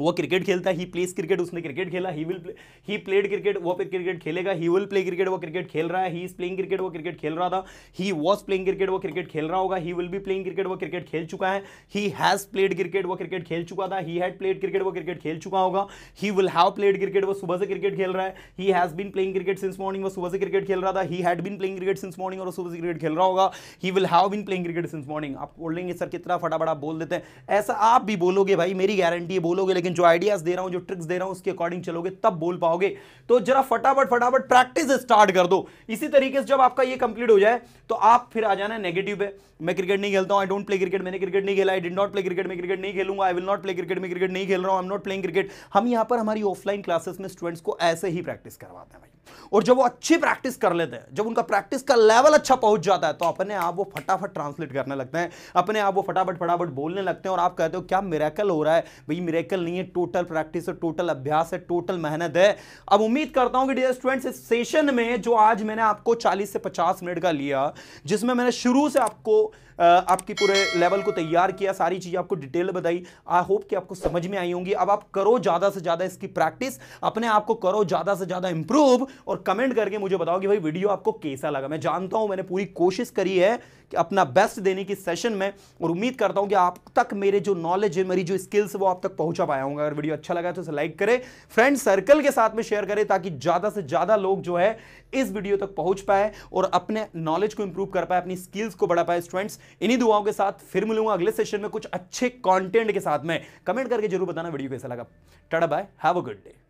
वो क्रिकेट खेलता है ही प्लेस क्रिकेट उसने क्रिकेट खेला he will play he played cricket वो फिर क्रिकेट खेलेगा ही विल प्ले क्रिकेट वो क्रिकेट खेल रहा है ही इज प्लेइंग क्रिकेट वो क्रिकेट खेल रहा था ही वॉज प्लेइंग क्रिकेट वो क्रिकेट खेल रहा होगा he will be playing cricket वो क्रिकेट खेल चुका है ही हैज़ प्लेड क्रिकेट वो क्रिकेट खेल चुका था ही हैड प्लेड क्रिकेट वो क्रिकेट खेल चुका होगा he will have played cricket वो सुबह से क्रिकेट खेल रहा है he has been playing cricket since morning वो सुबह से क्रिकेट खेल रहा था he had been playing cricket since morning और सुबह से क्रिकेट खेल रहा होगा he will have been playing cricket since morning आप बोल लेंगे सर कितना फटाफट आप बोल देते हैं ऐसा आप भी बोलोगे भाई मेरी गारंटी है बोलोगे लेकिन जो आइडियाज दे रहा हूं जो ट्रिक्स दे रहा हूं उसके अकॉर्डिंग चलोगे तब बोल पाओगे तो जरा फटाफट फटाफट प्रैक्टिस स्टार्ट कर दो इसी तरीके से जब आपका ये कंप्लीट हो जाए तो आप फिर आ जाना नेगेटिव पे मैं क्रिकेट नहीं खेलता हूं आई डोंट प्ले क्रिकेट मैंने क्रिकेट नहीं खेला I did not play cricket मैं क्रिकेट नहीं खेलूंगा I will not play cricket मैं क्रिकेट नहीं खेल रहा हूं I am not playing cricket हम यहाँ पर हमारी ऑफलाइन क्लासेस में स्टूडेंट्स को ऐसे ही प्रैक्टिस करवाते हैं भाई और जब वो अच्छी प्रैक्टिस कर लेते हैं जब उनका प्रैक्टिस का लेवल अच्छा पहुंच जाता है तो अपने आप वो फटाफट ट्रांसलेट करने लगते हैं अपने आप वो फटाफट फटाफट बोलने लगते हैं और आप कहते हो क्या मेरेकल हो रहा है भाई मेरेकल नहीं करनी है टोटल प्रैक्टिस है टोटल अभ्यास है टोटल मेहनत है अब उम्मीद करता हूं कि डियर स्टूडेंट्स इस सेशन में जो आज मैंने आपको 40 से 50 मिनट का लिया जिसमें मैंने शुरू से आपको आपके पूरे लेवल को तैयार किया सारी चीज़ें आपको डिटेल बताई आई होप कि आपको समझ में आई होंगी अब आप करो ज़्यादा से ज़्यादा इसकी प्रैक्टिस अपने आप को करो ज़्यादा से ज़्यादा इंप्रूव और कमेंट करके मुझे बताओ कि भाई वीडियो आपको कैसा लगा मैं जानता हूं मैंने पूरी कोशिश करी है कि अपना बेस्ट देने की सेशन में और उम्मीद करता हूं कि आप तक मेरे जो नॉलेज है मेरी जो स्किल्स वो आप तक पहुंचा पाया होंगे अगर वीडियो अच्छा लगा तो उसे लाइक करें फ्रेंड सर्कल के साथ में शेयर करें ताकि ज़्यादा से ज़्यादा लोग जो है इस वीडियो तक पहुंच पाए और अपने नॉलेज को इंप्रूव कर पाए अपनी स्किल्स को बढ़ा पाए स्टूडेंट्स इन्हीं दुआओं के साथ फिर मिलूंगा अगले सेशन में कुछ अच्छे कॉन्टेंट के साथ में कमेंट करके जरूर बताना वीडियो कैसा लगा tata bye have a good day